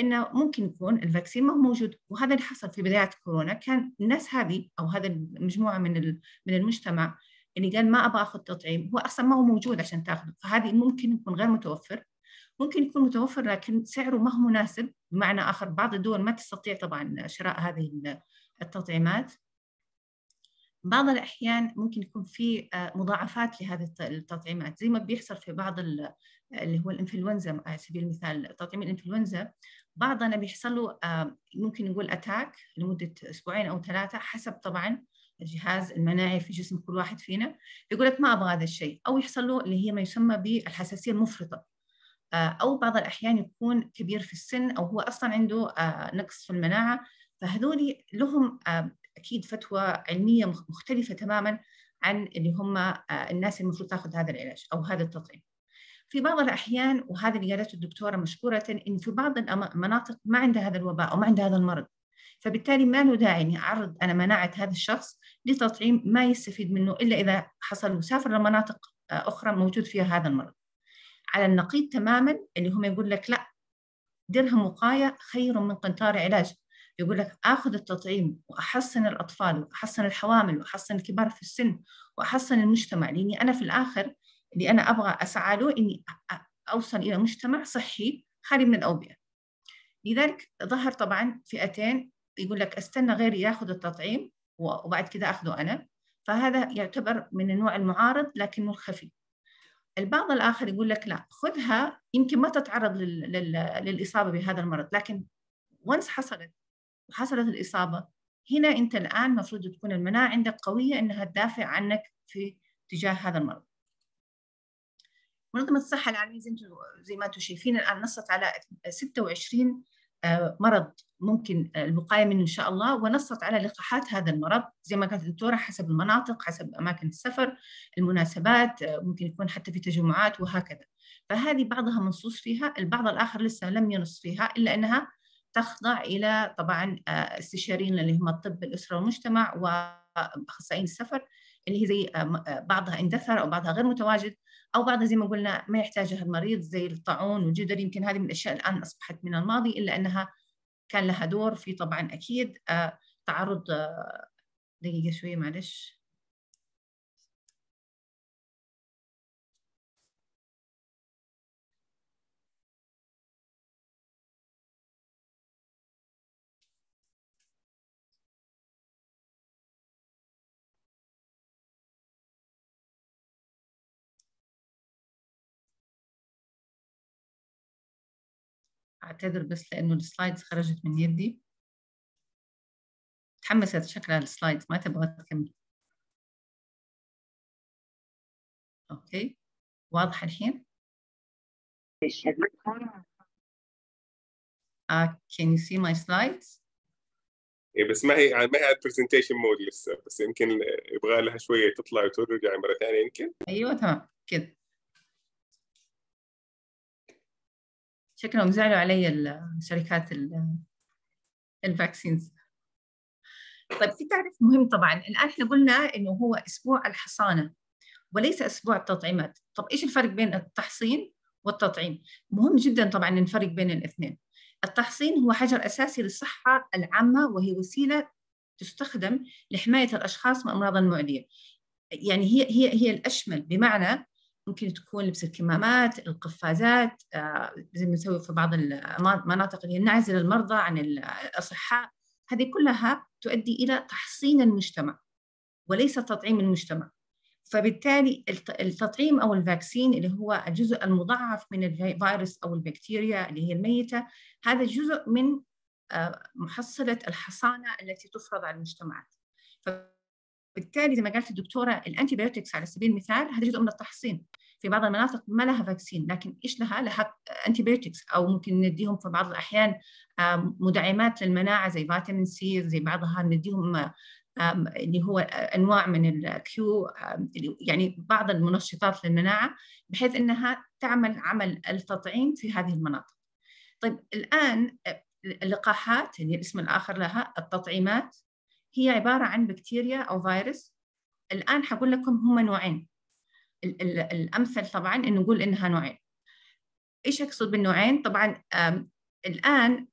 انه ممكن يكون الفاكسين ما هو موجود وهذا اللي حصل في بدايه كورونا كان الناس هذه او هذا المجموعه من من المجتمع اللي قال ما ابغى اخذ تطعيم هو اصلا ما هو موجود عشان تاخذه فهذه ممكن يكون غير متوفر ممكن يكون متوفر لكن سعره ما هو مناسب بمعنى اخر بعض الدول ما تستطيع طبعا شراء هذه التطعيمات بعض الأحيان ممكن يكون في آه، مضاعفات لهذه التطعيمات زي ما بيحصل في بعض اللي هو الإنفلونزا على سبيل المثال تطعيم الإنفلونزا بعضنا بيحصل له آه، ممكن نقول أتاك لمدة أسبوعين أو ثلاثة حسب طبعا الجهاز المناعي في جسم كل واحد فينا يقول لك ما ابغى هذا الشيء او يحصل له اللي هي ما يسمى بالحساسيه المفرطه آه، او بعض الاحيان يكون كبير في السن او هو اصلا عنده آه، نقص في المناعه فهذول لهم آه، اكيد فتوى علميه مختلفه تماما عن اللي هم الناس المفروض تاخذ هذا العلاج او هذا التطعيم. في بعض الاحيان وهذا اللي قالته الدكتوره مشكوره ان في بعض المناطق ما عندها هذا الوباء او ما عندها هذا المرض فبالتالي ما له داعي اني اعرض انا مناعه هذا الشخص لتطعيم ما يستفيد منه الا اذا حصل وسافر لمناطق آه، اخرى موجود فيها هذا المرض. على النقيض تماما اللي هم يقول لك لا درهم وقايه خير من قنطار علاج. يقول لك اخذ التطعيم واحصن الاطفال واحصن الحوامل واحصن الكبار في السن واحصن المجتمع لاني انا في الاخر اللي انا ابغى اسعى له اني اوصل الى مجتمع صحي خالي من الاوبئه. لذلك ظهر طبعا فئتين يقول لك استنى غيري ياخذ التطعيم وبعد كذا اخذه انا فهذا يعتبر من النوع المعارض لكنه الخفي البعض الاخر يقول لك لا خذها يمكن ما تتعرض للاصابه بهذا المرض لكن وانس حصلت وحصلت الاصابه هنا انت الان المفروض تكون المناعه عندك قويه انها تدافع عنك في تجاه هذا المرض. منظمه الصحه العالميه زي ما انتم شايفين الان نصت على 26 مرض ممكن الوقاية منه إن شاء الله ونصت على لقاحات هذا المرض زي ما قالت الدكتورة حسب المناطق حسب أماكن السفر المناسبات ممكن يكون حتى في تجمعات وهكذا فهذه بعضها منصوص فيها البعض الآخر لسه لم ينص فيها إلا أنها تخضع إلى طبعا آه، استشاريين اللي هم الطب الأسرة والمجتمع وأخصائيين السفر اللي هي زي آه، آه، بعضها اندثر او بعضها غير متواجد او بعضها زي ما قلنا ما يحتاجها المريض زي الطاعون والجدر يمكن هذه من الاشياء الان اصبحت من الماضي الا انها كان لها دور في طبعا اكيد آه، تعرض دقيقه شويه معلش اعتذر بس لانه السلايدز خرجت من يدي تحمست شكلها السلايدز ما تبغى تكمل اوكي واضحه الحين Uh, can you see my slides? إيه، بس ما هي ما هي presentation mode لسه بس يمكن يبغى لها شويه تطلع وترجع مره ثانيه يمكن ايوه تمام كده شكلهم زعلوا علي الشركات الفاكسينز طيب في تعريف مهم طبعا الان احنا قلنا انه هو اسبوع الحصانه وليس اسبوع التطعيمات طب ايش الفرق بين التحصين والتطعيم مهم جدا طبعا نفرق بين الاثنين التحصين هو حجر اساسي للصحه العامه وهي وسيله تستخدم لحمايه الاشخاص من امراض المعديه يعني هي هي هي الاشمل بمعنى ممكن تكون لبس الكمامات القفازات آه، زي ما نسوي في بعض المناطق اللي نعزل المرضى عن الأصحاء هذه كلها تؤدي إلى تحصين المجتمع وليس تطعيم المجتمع فبالتالي التطعيم أو الفاكسين اللي هو الجزء المضاعف من الفيروس أو البكتيريا اللي هي الميتة هذا جزء من آه، محصلة الحصانة التي تفرض على المجتمعات بالتالي زي ما قالت الدكتوره الانتيبيوتكس على سبيل المثال هذا جزء من التحصين في بعض المناطق ما لها فاكسين لكن ايش لها؟ لها انتيبيوتكس او ممكن نديهم في بعض الاحيان مدعمات للمناعه زي فيتامين سي زي بعضها نديهم اللي هو انواع من الكيو يعني بعض المنشطات للمناعه بحيث انها تعمل عمل التطعيم في هذه المناطق. طيب الان آه، اللقاحات اللي يعني الاسم الاخر لها التطعيمات هي عبارة عن بكتيريا أو فيروس الآن حقول لكم هم نوعين الأمثل طبعا إنه نقول إنها نوعين إيش أقصد بالنوعين؟ طبعا الآن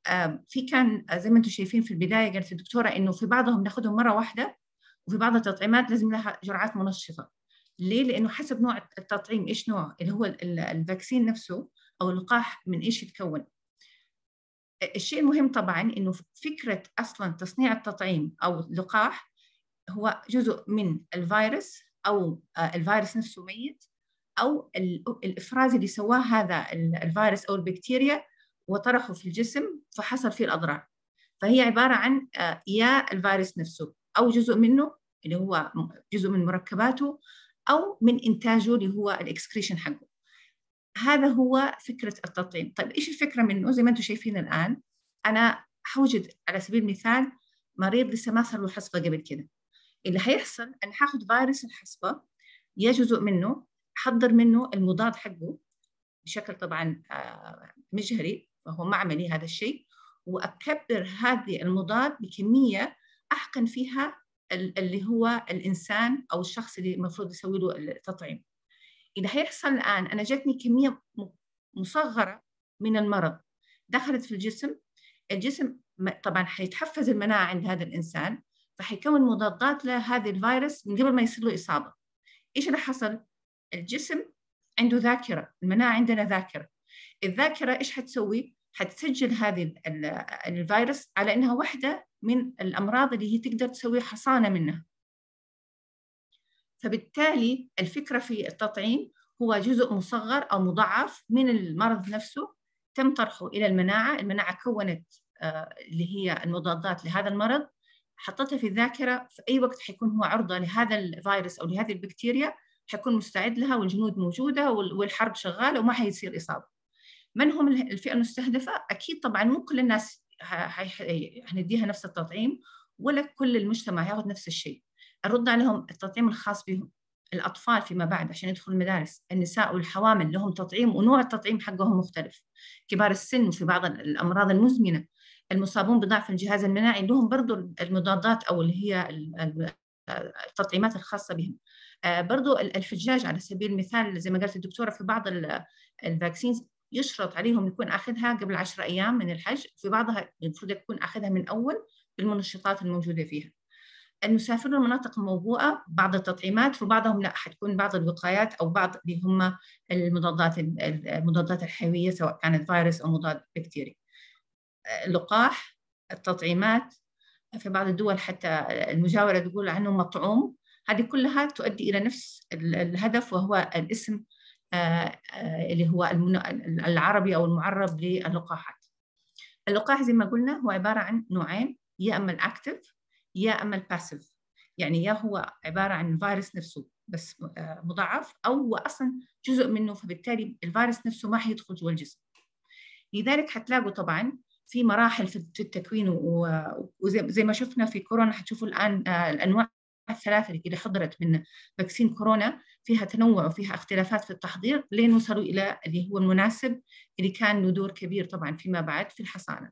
في كان آه، زي ما أنتم شايفين في البداية قالت الدكتورة إنه في بعضهم ناخذهم مرة واحدة وفي بعض التطعيمات لازم لها جرعات منشطة ليه؟ لأنه حسب نوع التطعيم إيش نوع اللي هو الفاكسين نفسه أو اللقاح من إيش يتكون الشيء المهم طبعا انه فكره اصلا تصنيع التطعيم او اللقاح هو جزء من الفيروس او آه، الفيروس نفسه ميت او الافراز اللي سواه هذا الفيروس او البكتيريا وطرحه في الجسم فحصل فيه الاضرار فهي عباره عن آه، يا الفيروس نفسه او جزء منه اللي هو جزء من مركباته او من انتاجه اللي هو الاكسكريشن حقه هذا هو فكرة التطعيم طيب إيش الفكرة منه زي ما أنتم شايفين الآن أنا حوجد على سبيل المثال مريض لسه ما صار له حصبة قبل كده اللي هيحصل أنا حاخد فيروس الحصبة يا جزء منه أحضر منه المضاد حقه بشكل طبعا آه، مجهري فهو ما عملي هذا الشيء وأكبر هذه المضاد بكمية أحقن فيها اللي هو الإنسان أو الشخص اللي المفروض يسوي له التطعيم اللي هيحصل الآن أنا جاتني كمية مصغرة من المرض دخلت في الجسم الجسم طبعا حيتحفز المناعة عند هذا الإنسان فحيكون مضادات لهذا الفيروس من قبل ما يصير له إصابة إيش اللي حصل؟ الجسم عنده ذاكرة المناعة عندنا ذاكرة الذاكرة إيش حتسوي؟ حتسجل هذه الفيروس على إنها واحدة من الأمراض اللي هي تقدر تسوي حصانة منها فبالتالي الفكرة في التطعيم هو جزء مصغر أو مضعف من المرض نفسه تم طرحه إلى المناعة المناعة كونت آه، اللي هي المضادات لهذا المرض حطتها في الذاكرة في أي وقت حيكون هو عرضة لهذا الفيروس أو لهذه البكتيريا حيكون مستعد لها والجنود موجودة والحرب شغالة وما حيصير إصابة من هم الفئة المستهدفة؟ أكيد طبعا مو كل الناس حنديها نفس التطعيم ولا كل المجتمع ياخذ نفس الشيء ارد عليهم التطعيم الخاص بهم الأطفال فيما بعد عشان يدخلوا المدارس النساء والحوامل لهم تطعيم ونوع التطعيم حقهم مختلف كبار السن وفي بعض الأمراض المزمنة المصابون بضعف الجهاز المناعي لهم برضو المضادات أو اللي هي التطعيمات الخاصة بهم آه، برضو الفجاج على سبيل المثال زي ما قالت الدكتورة في بعض الفاكسينز يشرط عليهم يكون أخذها قبل 10 أيام من الحج في بعضها المفروض يكون أخذها من أول بالمنشطات الموجودة فيها انه سافروا لمناطق موبوءه بعض التطعيمات وبعضهم لا حتكون بعض الوقايات او بعض اللي هم المضادات المضادات الحيويه سواء كانت فيروس او مضاد بكتيري. آه، اللقاح، التطعيمات في بعض الدول حتى المجاوره تقول عنه مطعوم، هذه كلها تؤدي الى نفس الهدف وهو الاسم آه، آه، اللي هو العربي او المعرب للقاحات. اللقاح زي ما قلنا هو عباره عن نوعين يا اما الاكتف يا اما الباسيف يعني يا هو عباره عن الفيروس نفسه بس آه، مضاعف او هو اصلا جزء منه فبالتالي الفيروس نفسه ما حيدخل جوا الجسم لذلك حتلاقوا طبعا في مراحل في التكوين وزي ما شفنا في كورونا حتشوفوا الان آه، الانواع الثلاثه اللي حضرت من فاكسين كورونا فيها تنوع وفيها اختلافات في التحضير لين وصلوا الى اللي هو المناسب اللي كان له دور كبير طبعا فيما بعد في الحصانه.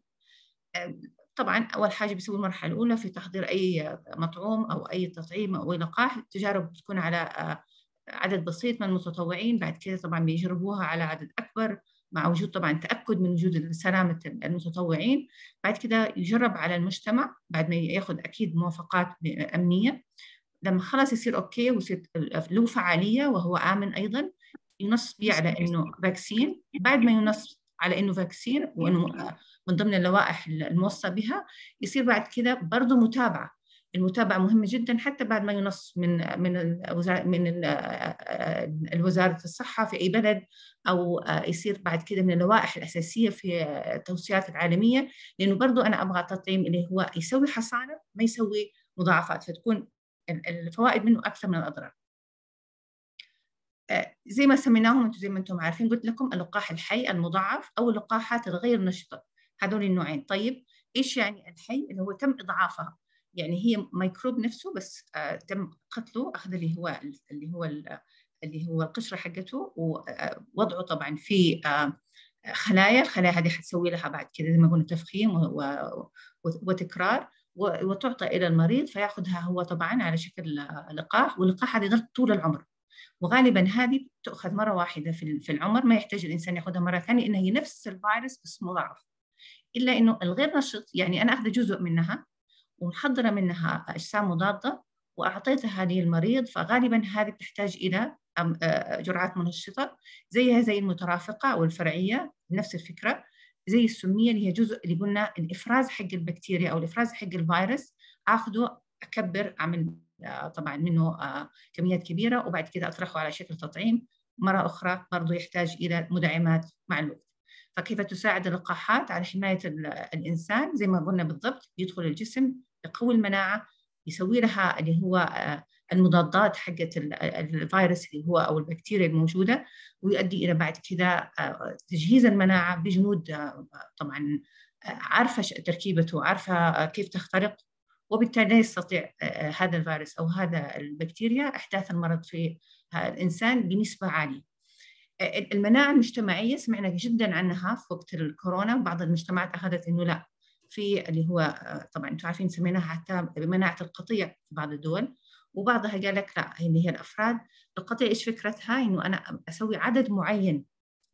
آه، طبعا اول حاجه بيسوي المرحله الاولى في تحضير اي مطعوم او اي تطعيم او اي لقاح التجارب بتكون على آه، عدد بسيط من المتطوعين بعد كده طبعا بيجربوها على عدد اكبر مع وجود طبعا تاكد من وجود سلامه المتطوعين بعد كده يجرب على المجتمع بعد ما ياخذ اكيد موافقات امنيه لما خلاص يصير اوكي ويصير له فعاليه وهو امن ايضا ينص بي على انه فاكسين بعد ما ينص على انه فاكسين وانه آه، من ضمن اللوائح الموصى بها يصير بعد كده برضه متابعه المتابعه مهمه جدا حتى بعد ما ينص من من من آه، آه، وزاره الصحه في اي بلد او يصير بعد كده من اللوائح الاساسيه في التوصيات العالميه لانه برضه انا ابغى تطعيم اللي هو يسوي حصانه ما يسوي مضاعفات فتكون الفوائد منه اكثر من الاضرار. آه، زي ما سميناهم انتم زي ما انتم عارفين قلت لكم اللقاح الحي المضاعف او اللقاحات الغير نشطه هذول النوعين طيب ايش يعني الحي اللي هو تم اضعافها يعني هي ميكروب نفسه بس آه، تم قتله اخذ اللي هو اللي هو اللي هو القشره حقته ووضعه آه، طبعا في خلايا الخلايا هذه حتسوي لها بعد كذا زي ما قلنا تفخيم وتكرار وتعطى الى المريض فياخذها هو طبعا على شكل لقاح واللقاح هذا طول العمر وغالبا هذه تؤخذ مره واحده في العمر ما يحتاج الانسان ياخذها مره ثانيه انها هي نفس الفيروس بس مضاعف الا انه الغير نشط يعني انا اخذ جزء منها ومحضره منها اجسام مضاده واعطيتها للمريض فغالبا هذه بتحتاج الى آه، جرعات منشطه زيها زي المترافقه او الفرعيه نفس الفكره زي السميه اللي هي جزء اللي قلنا الافراز حق البكتيريا او الافراز حق الفيروس اخذه اكبر اعمل آه، طبعا منه آه، كميات كبيره وبعد كده اطرحه على شكل تطعيم مره اخرى برضه يحتاج الى مدعمات مع الوقت فكيف تساعد اللقاحات على حمايه الانسان زي ما قلنا بالضبط يدخل الجسم يقوي المناعه يسوي لها اللي هو آه، المضادات حقت الفيروس اللي هو او البكتيريا الموجوده ويؤدي الى بعد كده تجهيز المناعه بجنود طبعا عارفه تركيبته عارفه كيف تخترق وبالتالي لا يستطيع آه، آه، هذا الفيروس أو هذا البكتيريا إحداث المرض في الإنسان بنسبة عالية آه، المناعة المجتمعية سمعنا جدا عنها في وقت الكورونا وبعض المجتمعات أخذت أنه لا في اللي هو طبعا انتم عارفين سميناها حتى مناعه القطيع في بعض الدول وبعضها قال لك لا اللي هي الافراد القطيع ايش فكرتها؟ انه انا اسوي عدد معين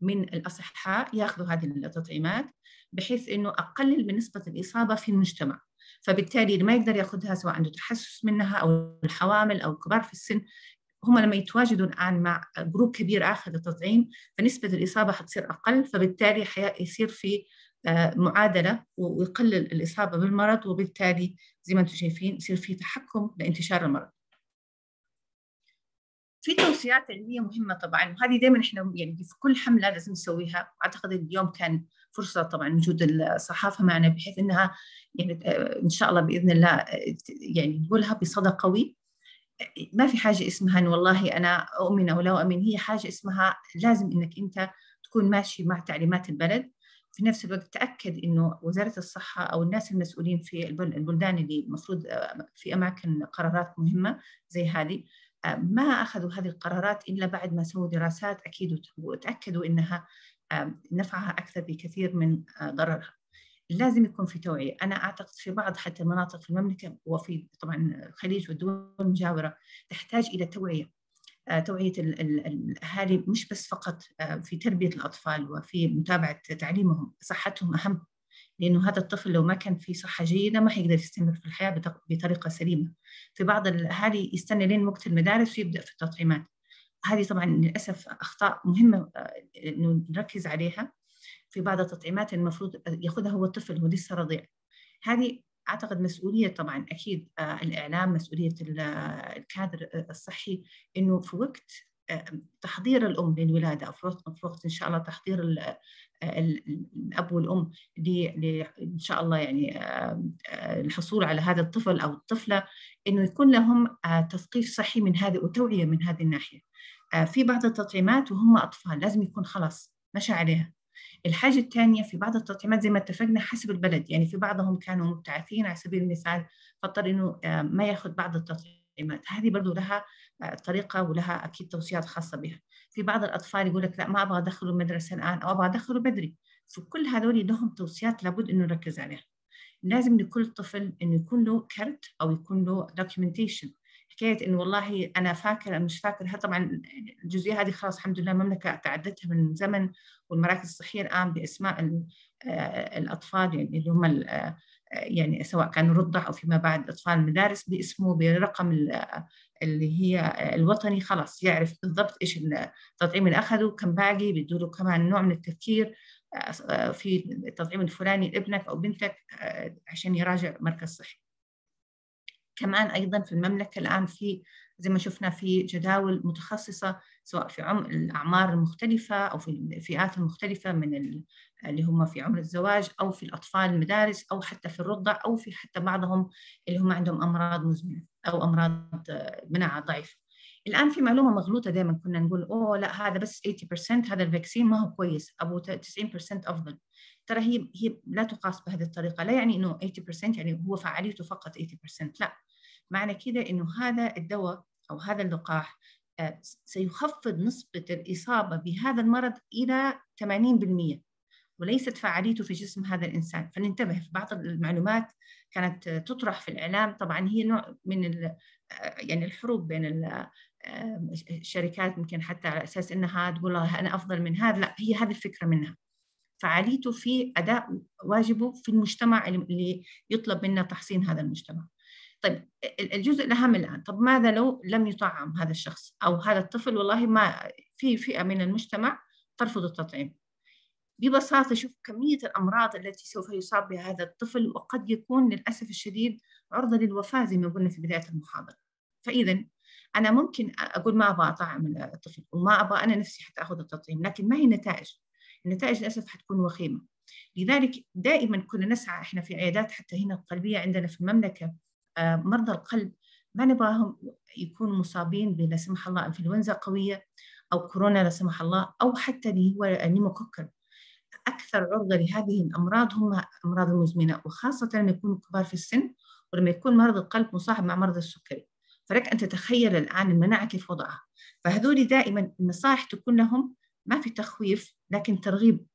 من الاصحاء ياخذوا هذه التطعيمات بحيث انه اقلل من نسبه الاصابه في المجتمع. فبالتالي اللي ما يقدر ياخذها سواء عنده تحسس منها او الحوامل او الكبار في السن هم لما يتواجدوا الان مع جروب كبير اخذ التطعيم فنسبه الاصابه حتصير اقل فبالتالي يصير في آه، معادله ويقلل الاصابه بالمرض وبالتالي زي ما انتم شايفين يصير في تحكم لانتشار المرض. في توصيات علميه مهمه طبعا وهذه دائما احنا يعني في كل حمله لازم نسويها اعتقد اليوم كان فرصه طبعا وجود الصحافه معنا بحيث انها يعني آه، ان شاء الله باذن الله آه، يعني تقولها بصدى قوي ما في حاجه اسمها ان والله انا اؤمن او لا اؤمن هي حاجه اسمها لازم انك انت تكون ماشي مع تعليمات البلد في نفس الوقت تاكد انه وزاره الصحه او الناس المسؤولين في البلدان اللي المفروض آه، في اماكن قرارات مهمه زي هذه ما اخذوا هذه القرارات الا بعد ما سووا دراسات اكيد وتاكدوا انها نفعها أكثر بكثير من آه، ضررها لازم يكون في توعية أنا أعتقد في بعض حتى المناطق في المملكة وفي طبعا الخليج والدول المجاورة تحتاج إلى توعية آه، توعية الأهالي مش بس فقط آه، في تربية الأطفال وفي متابعة تعليمهم صحتهم أهم لأنه هذا الطفل لو ما كان في صحة جيدة ما حيقدر يستمر في الحياة بطريقة سليمة في بعض الأهالي يستنى لين وقت المدارس ويبدأ في التطعيمات هذه طبعا للاسف اخطاء مهمه آه، انه نركز عليها في بعض التطعيمات المفروض ياخذها هو الطفل هو لسه رضيع هذه اعتقد مسؤوليه طبعا اكيد آه، الاعلام مسؤوليه آه، الكادر الصحي انه في وقت تحضير الام للولاده او في وقت ان شاء الله تحضير الاب والام ان شاء الله يعني الحصول على هذا الطفل او الطفله انه يكون لهم تثقيف صحي من هذه وتوعيه من هذه الناحيه آه، في بعض التطعيمات وهم أطفال لازم يكون خلاص مشى عليها الحاجة الثانية في بعض التطعيمات زي ما اتفقنا حسب البلد يعني في بعضهم كانوا مبتعثين على سبيل المثال فاضطر إنه آه، ما ياخذ بعض التطعيمات هذه برضو لها آه، طريقة ولها أكيد توصيات خاصة بها في بعض الأطفال يقول لك لا ما أبغى أدخله المدرسة الآن أو أبغى أدخله بدري فكل هذول لهم توصيات لابد إنه نركز عليها لازم لكل طفل انه يكون له كرت او يكون له دوكيومنتيشن حكيت انه والله انا فاكر انا مش فاكر طبعا الجزئيه هذه خلاص الحمد لله المملكه تعدتها من زمن والمراكز الصحيه الان باسماء آه، الاطفال يعني اللي هم آه، يعني سواء كانوا رضع او فيما بعد اطفال المدارس باسمه برقم اللي هي الوطني خلاص يعرف بالضبط ايش التطعيم اللي اخذه كم باقي بيدوا له كمان نوع من التفكير آه، في التطعيم الفلاني لابنك او بنتك عشان يراجع مركز صحي. كمان ايضا في المملكه الان في زي ما شفنا في جداول متخصصه سواء في عمر الاعمار المختلفه او في الفئات المختلفه من اللي هم في عمر الزواج او في الاطفال المدارس او حتى في الرضع او في حتى بعضهم اللي هم عندهم امراض مزمنه او امراض آه، مناعه ضعيفه. الان في معلومه مغلوطه دائما كنا نقول اوه لا هذا بس 80% هذا الفاكسين ما هو كويس ابو 90% افضل ترى هي هي لا تقاس بهذه الطريقه لا يعني انه 80% يعني هو فعاليته فقط 80% لا معنى كده انه هذا الدواء او هذا اللقاح آه، سيخفض نسبة الإصابة بهذا المرض إلى 80% وليست فعاليته في جسم هذا الإنسان فلننتبه في بعض المعلومات كانت تطرح في الإعلام طبعا هي نوع من آه، يعني الحروب بين الشركات آه، يمكن حتى على أساس أنها تقول أنا أفضل من هذا لا هي هذه الفكرة منها فعاليته في اداء واجبه في المجتمع اللي يطلب منا تحسين هذا المجتمع طيب الجزء الاهم الان طب ماذا لو لم يطعم هذا الشخص او هذا الطفل والله ما في فئه من المجتمع ترفض التطعيم ببساطه شوف كميه الامراض التي سوف يصاب بها هذا الطفل وقد يكون للاسف الشديد عرضه للوفاه زي ما قلنا في بدايه المحاضره فاذا انا ممكن اقول ما ابغى اطعم الطفل وما ابغى انا نفسي حتى اخذ التطعيم لكن ما هي النتائج النتائج للأسف حتكون وخيمة لذلك دائما كنا نسعى احنا في عيادات حتى هنا القلبية عندنا في المملكة آه، مرضى القلب ما نبغاهم يكونوا مصابين بلا سمح الله انفلونزا قوية أو كورونا لا سمح الله أو حتى اللي هو النيموكوكر أكثر عرضة لهذه الأمراض هم أمراض المزمنة وخاصة لما يكونوا كبار في السن ولما يكون مرض القلب مصاحب مع مرض السكري فلك أن تتخيل الآن المناعة كيف وضعها فهذول دائما النصائح تكون لهم ما في تخويف لكن ترغيب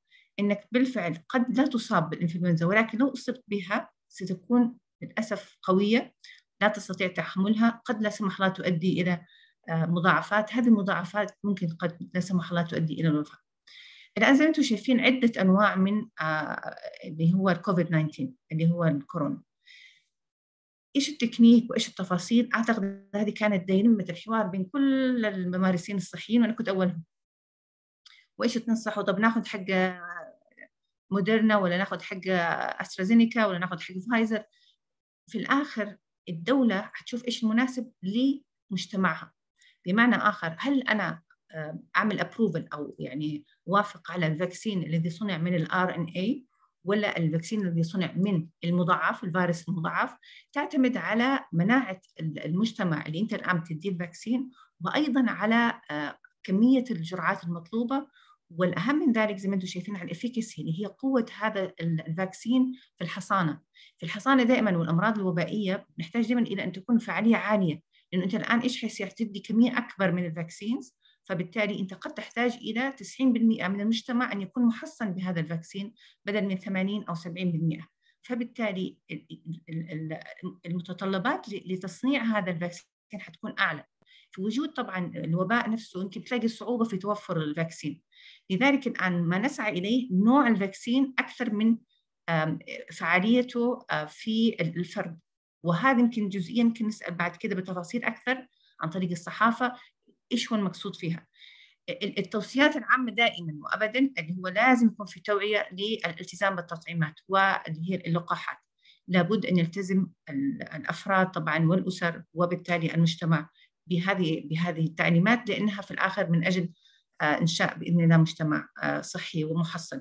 انك بالفعل قد لا تصاب بالانفلونزا ولكن لو اصبت بها ستكون للاسف قويه لا تستطيع تحملها قد لا سمح الله تؤدي الى آه، مضاعفات هذه المضاعفات ممكن قد لا سمح الله تؤدي الى الوفاه الان زي ما انتم شايفين عده انواع من آه، اللي هو الكوفيد 19 اللي هو الكورونا ايش التكنيك وايش التفاصيل اعتقد هذه كانت دائمة الحوار بين كل الممارسين الصحيين وانا كنت اولهم وايش تنصحوا طب ناخذ حق موديرنا ولا ناخذ حق استرازينيكا ولا ناخذ حق فايزر في الاخر الدوله حتشوف ايش المناسب لمجتمعها بمعنى اخر هل انا اعمل ابروفل او يعني وافق على الفاكسين الذي صنع من الار ان اي ولا الفاكسين الذي صنع من المضاعف الفيروس المضاعف تعتمد على مناعه المجتمع اللي انت الان تدي الفاكسين وايضا على آه، كميه الجرعات المطلوبه والاهم من ذلك زي ما انتم شايفين على الافيكسي اللي هي قوه هذا الفاكسين في الحصانه في الحصانه دائما والامراض الوبائيه نحتاج دائما الى ان تكون فعاليه عاليه لانه انت الان ايش حيصير تدي كميه اكبر من الفاكسينز فبالتالي انت قد تحتاج الى 90% من المجتمع ان يكون محصن بهذا الفاكسين بدل من 80 او 70% فبالتالي المتطلبات لتصنيع هذا الفاكسين حتكون اعلى في وجود طبعا الوباء نفسه انت بتلاقي صعوبه في توفر الفاكسين لذلك الان ما نسعى اليه نوع الفاكسين اكثر من فعاليته آه، في الفرد وهذا يمكن جزئيا يمكن نسال بعد كده بتفاصيل اكثر عن طريق الصحافه ايش هو المقصود فيها التوصيات العامة دائما وأبدا اللي هو لازم يكون في توعية للالتزام بالتطعيمات واللي هي اللقاحات لابد أن يلتزم الأفراد طبعا والأسر وبالتالي المجتمع بهذه بهذه التعليمات لانها في الاخر من اجل آه، انشاء باذن الله مجتمع آه، صحي ومحصن.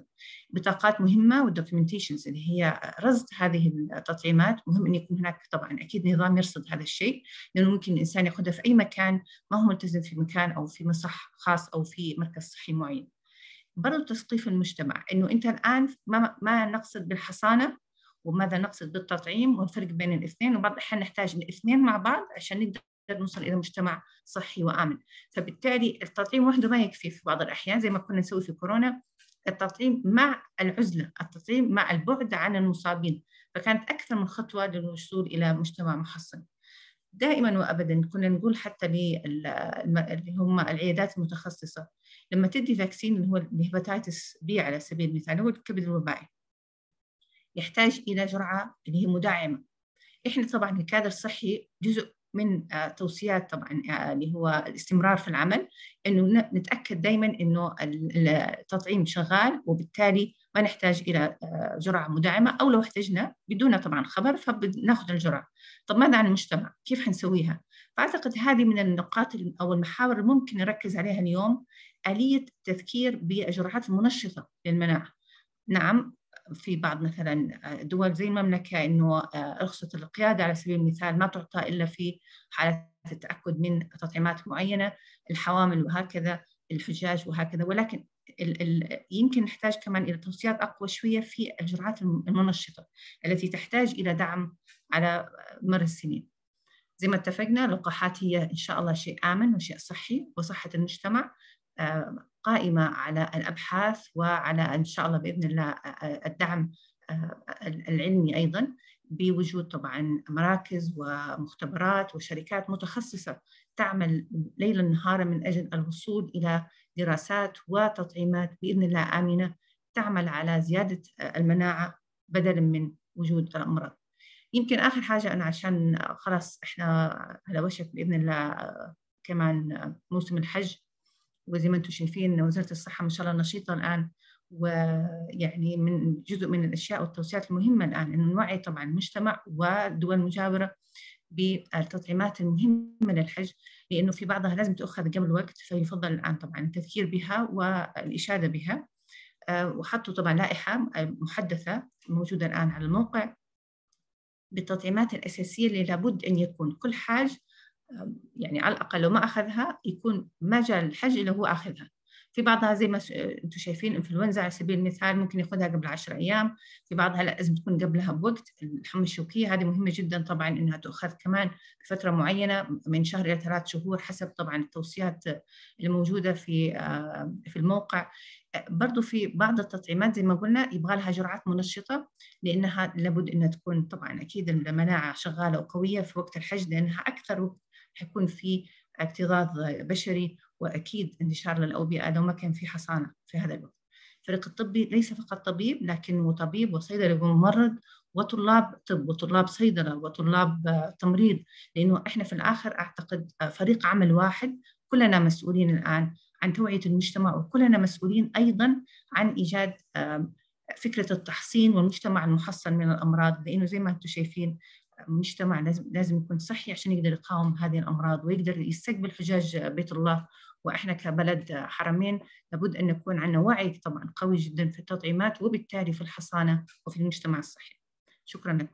بطاقات مهمه والدوكيومنتيشنز اللي هي آه، رصد هذه التطعيمات، مهم ان يكون هناك طبعا اكيد نظام يرصد هذا الشيء لانه ممكن الانسان ياخذها في اي مكان ما هو ملتزم في مكان او في مصح خاص او في مركز صحي معين. برضه تثقيف المجتمع انه انت الان ما ما نقصد بالحصانه وماذا نقصد بالتطعيم والفرق بين الاثنين وبعض الاحيان نحتاج الاثنين مع بعض عشان نقدر نوصل الى مجتمع صحي وامن فبالتالي التطعيم وحده ما يكفي في بعض الاحيان زي ما كنا نسوي في كورونا التطعيم مع العزله التطعيم مع البعد عن المصابين فكانت اكثر من خطوه للوصول الى مجتمع محصن دائما وابدا كنا نقول حتى اللي هم العيادات المتخصصه لما تدي فاكسين اللي هو الهباتيتس بي على سبيل المثال هو الكبد الوبائي يحتاج الى جرعه اللي هي مدعمه احنا طبعا ككادر صحي جزء من آه، توصيات طبعا آه، اللي هو الاستمرار في العمل انه نتاكد دائما انه التطعيم شغال وبالتالي ما نحتاج الى آه، جرعه مدعمه او لو احتجنا بدون طبعا خبر فبناخذ الجرعه. طب ماذا عن المجتمع؟ كيف حنسويها؟ فاعتقد هذه من النقاط او المحاور اللي ممكن نركز عليها اليوم اليه التذكير بالجرعات المنشطه للمناعه. نعم في بعض مثلا آه، دول زي المملكة أنه آه، رخصة القيادة على سبيل المثال ما تعطى إلا في حالة التأكد من تطعيمات معينة الحوامل وهكذا الحجاج وهكذا ولكن يمكن نحتاج كمان إلى توصيات أقوى شوية في الجرعات المنشطة التي تحتاج إلى دعم على مر السنين زي ما اتفقنا اللقاحات هي إن شاء الله شيء آمن وشيء صحي وصحة المجتمع قائمة على الأبحاث وعلى إن شاء الله بإذن الله الدعم العلمي أيضا بوجود طبعا مراكز ومختبرات وشركات متخصصة تعمل ليلا نهارا من أجل الوصول إلى دراسات وتطعيمات بإذن الله آمنة تعمل على زيادة المناعة بدلا من وجود الأمراض يمكن آخر حاجة أنا عشان خلاص إحنا على وشك بإذن الله كمان موسم الحج وزي ما انتم شايفين وزاره الصحه ما شاء الله نشيطه الان ويعني من جزء من الاشياء والتوصيات المهمه الان انه نوعي طبعا المجتمع والدول المجاوره بالتطعيمات المهمه للحج لانه في بعضها لازم تؤخذ قبل وقت فيفضل الان طبعا التذكير بها والاشاده بها آه، وحطوا طبعا لائحه محدثه موجوده الان على الموقع بالتطعيمات الاساسيه اللي لابد ان يكون كل حاج يعني على الأقل لو ما أخذها يكون مجال الحج اللي هو أخذها في بعضها زي ما انتم شايفين انفلونزا على سبيل المثال ممكن ياخذها قبل 10 ايام في بعضها لازم تكون قبلها بوقت الحمى الشوكيه هذه مهمه جدا طبعا انها تؤخذ كمان فتره معينه من شهر الى ثلاث شهور حسب طبعا التوصيات الموجوده في آه، في الموقع برضو في بعض التطعيمات زي ما قلنا يبغى لها جرعات منشطه لانها لابد انها تكون طبعا اكيد المناعه شغاله وقويه في وقت الحج لانها اكثر حيكون في اكتظاظ بشري واكيد انتشار للاوبئه لو ما كان في حصانه في هذا الوقت. الفريق الطبي ليس فقط طبيب لكنه طبيب وصيدلي وممرض وطلاب طب وطلاب صيدله وطلاب تمريض لانه احنا في الاخر اعتقد فريق عمل واحد كلنا مسؤولين الان عن توعيه المجتمع وكلنا مسؤولين ايضا عن ايجاد فكره التحصين والمجتمع المحصن من الامراض لانه زي ما انتم شايفين مجتمع لازم لازم يكون صحي عشان يقدر يقاوم هذه الامراض ويقدر يستقبل حجاج بيت الله واحنا كبلد حرمين لابد ان يكون عندنا وعي طبعا قوي جدا في التطعيمات وبالتالي في الحصانه وفي المجتمع الصحي. شكرا لك.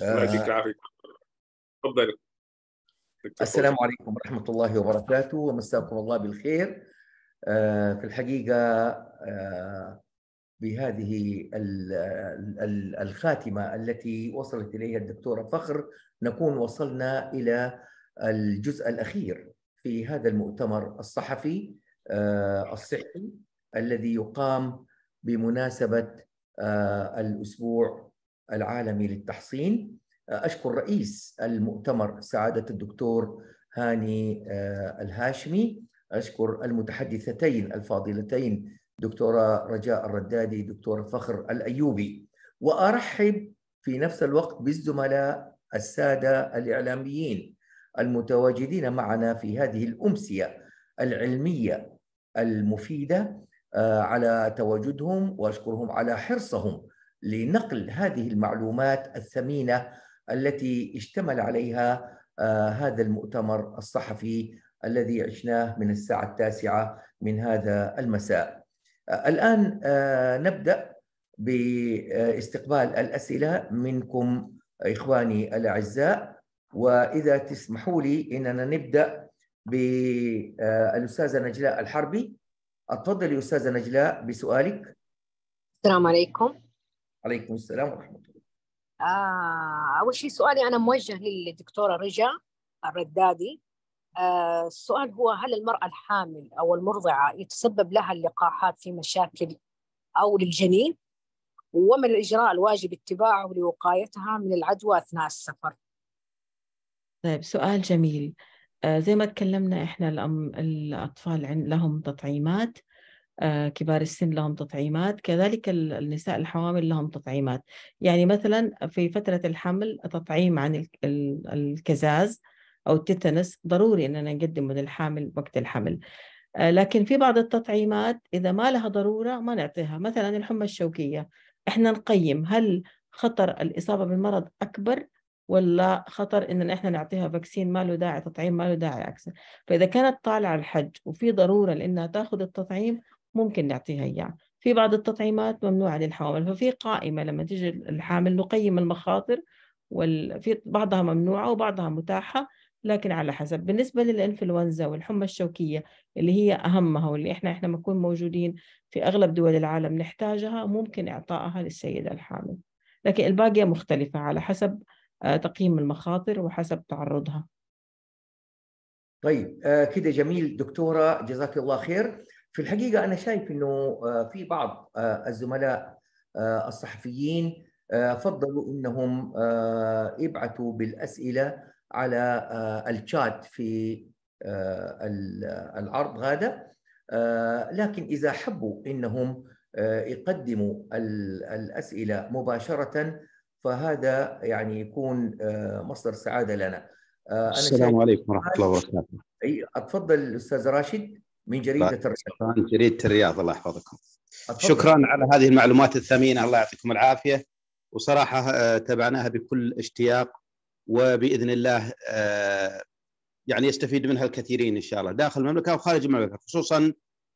الله آه. العافيه. تفضل. السلام عليكم ورحمه الله وبركاته ومساكم الله بالخير. آه، في الحقيقه آه، بهذه الخاتمه التي وصلت اليها الدكتوره فخر نكون وصلنا الى الجزء الاخير في هذا المؤتمر الصحفي آه، الصحي الذي يقام بمناسبه الاسبوع العالمي للتحصين اشكر رئيس المؤتمر سعاده الدكتور هاني الهاشمي أشكر المتحدثتين الفاضلتين دكتورة رجاء الردادي دكتور فخر الأيوبي وأرحب في نفس الوقت بالزملاء السادة الإعلاميين المتواجدين معنا في هذه الأمسية العلمية المفيدة آه، على تواجدهم وأشكرهم على حرصهم لنقل هذه المعلومات الثمينة التي اشتمل عليها آه، هذا المؤتمر الصحفي الذي عشناه من الساعة التاسعة من هذا المساء آه، الآن آه، نبدأ باستقبال الأسئلة منكم إخواني الأعزاء وإذا تسمحوا لي إننا نبدأ بالأستاذة آه، نجلاء الحربي اتفضلي أستاذة نجلاء بسؤالك السلام عليكم عليكم السلام ورحمة الله آه، أول شيء سؤالي أنا موجه للدكتورة رجا الردادي آه، السؤال هو هل المرأة الحامل أو المرضعة يتسبب لها اللقاحات في مشاكل أو للجنين؟ وما الإجراء الواجب اتباعه لوقايتها من العدوى أثناء السفر؟ طيب سؤال جميل آه، زي ما تكلمنا إحنا الأطفال لهم تطعيمات آه، كبار السن لهم تطعيمات كذلك النساء الحوامل لهم تطعيمات يعني مثلا في فترة الحمل تطعيم عن الكزاز أو التتنس ضروري أننا نقدمه للحامل وقت الحمل آه، لكن في بعض التطعيمات إذا ما لها ضرورة ما نعطيها مثلا الحمى الشوكية إحنا نقيم هل خطر الإصابة بالمرض أكبر ولا خطر ان احنا نعطيها فاكسين ما له داعي تطعيم ما له داعي اكثر فاذا كانت طالعه الحج وفي ضروره لانها تاخذ التطعيم ممكن نعطيها اياه في بعض التطعيمات ممنوعه للحوامل ففي قائمه لما تيجي الحامل نقيم المخاطر وفي بعضها ممنوعه وبعضها متاحه لكن على حسب بالنسبة للإنفلونزا والحمى الشوكية اللي هي أهمها واللي إحنا إحنا بنكون موجودين في أغلب دول العالم نحتاجها ممكن إعطائها للسيدة الحامل لكن الباقية مختلفة على حسب آه، تقييم المخاطر وحسب تعرضها طيب آه، كده جميل دكتورة جزاك الله خير في الحقيقة أنا شايف أنه آه، في بعض الزملاء الصحفيين فضلوا أنهم يبعثوا بالأسئلة على آه، الشات في آه، العرض هذا آه، لكن إذا حبوا إنهم يقدموا الأسئلة مباشرة فهذا يعني يكون مصدر سعادة لنا أنا السلام عليكم ورحمة الله وبركاته أتفضل أستاذ راشد من جريدة طيب، الرياض من جريدة الرياض الله يحفظكم شكرا على هذه المعلومات الثمينة الله يعطيكم العافية وصراحة تبعناها بكل اشتياق وباذن الله آه، يعني يستفيد منها الكثيرين ان شاء الله داخل المملكه وخارج المملكه خصوصا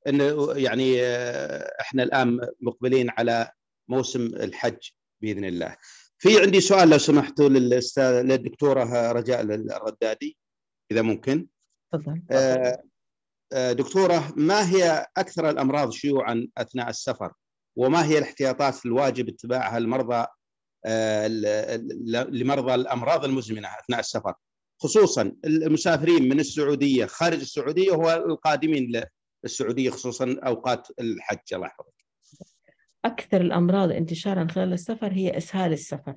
انه يعني آه، احنا الان مقبلين على موسم الحج باذن الله. في عندي سؤال لو سمحتوا للاستاذ للدكتوره رجاء الردادي اذا ممكن. تفضل. آه، دكتوره ما هي اكثر الامراض شيوعا اثناء السفر؟ وما هي الاحتياطات الواجب اتباعها المرضى آه، لمرضى الامراض المزمنه اثناء السفر خصوصا المسافرين من السعوديه خارج السعوديه القادمين للسعوديه خصوصا اوقات الحج الله يحفظك. اكثر الامراض انتشارا خلال السفر هي اسهال السفر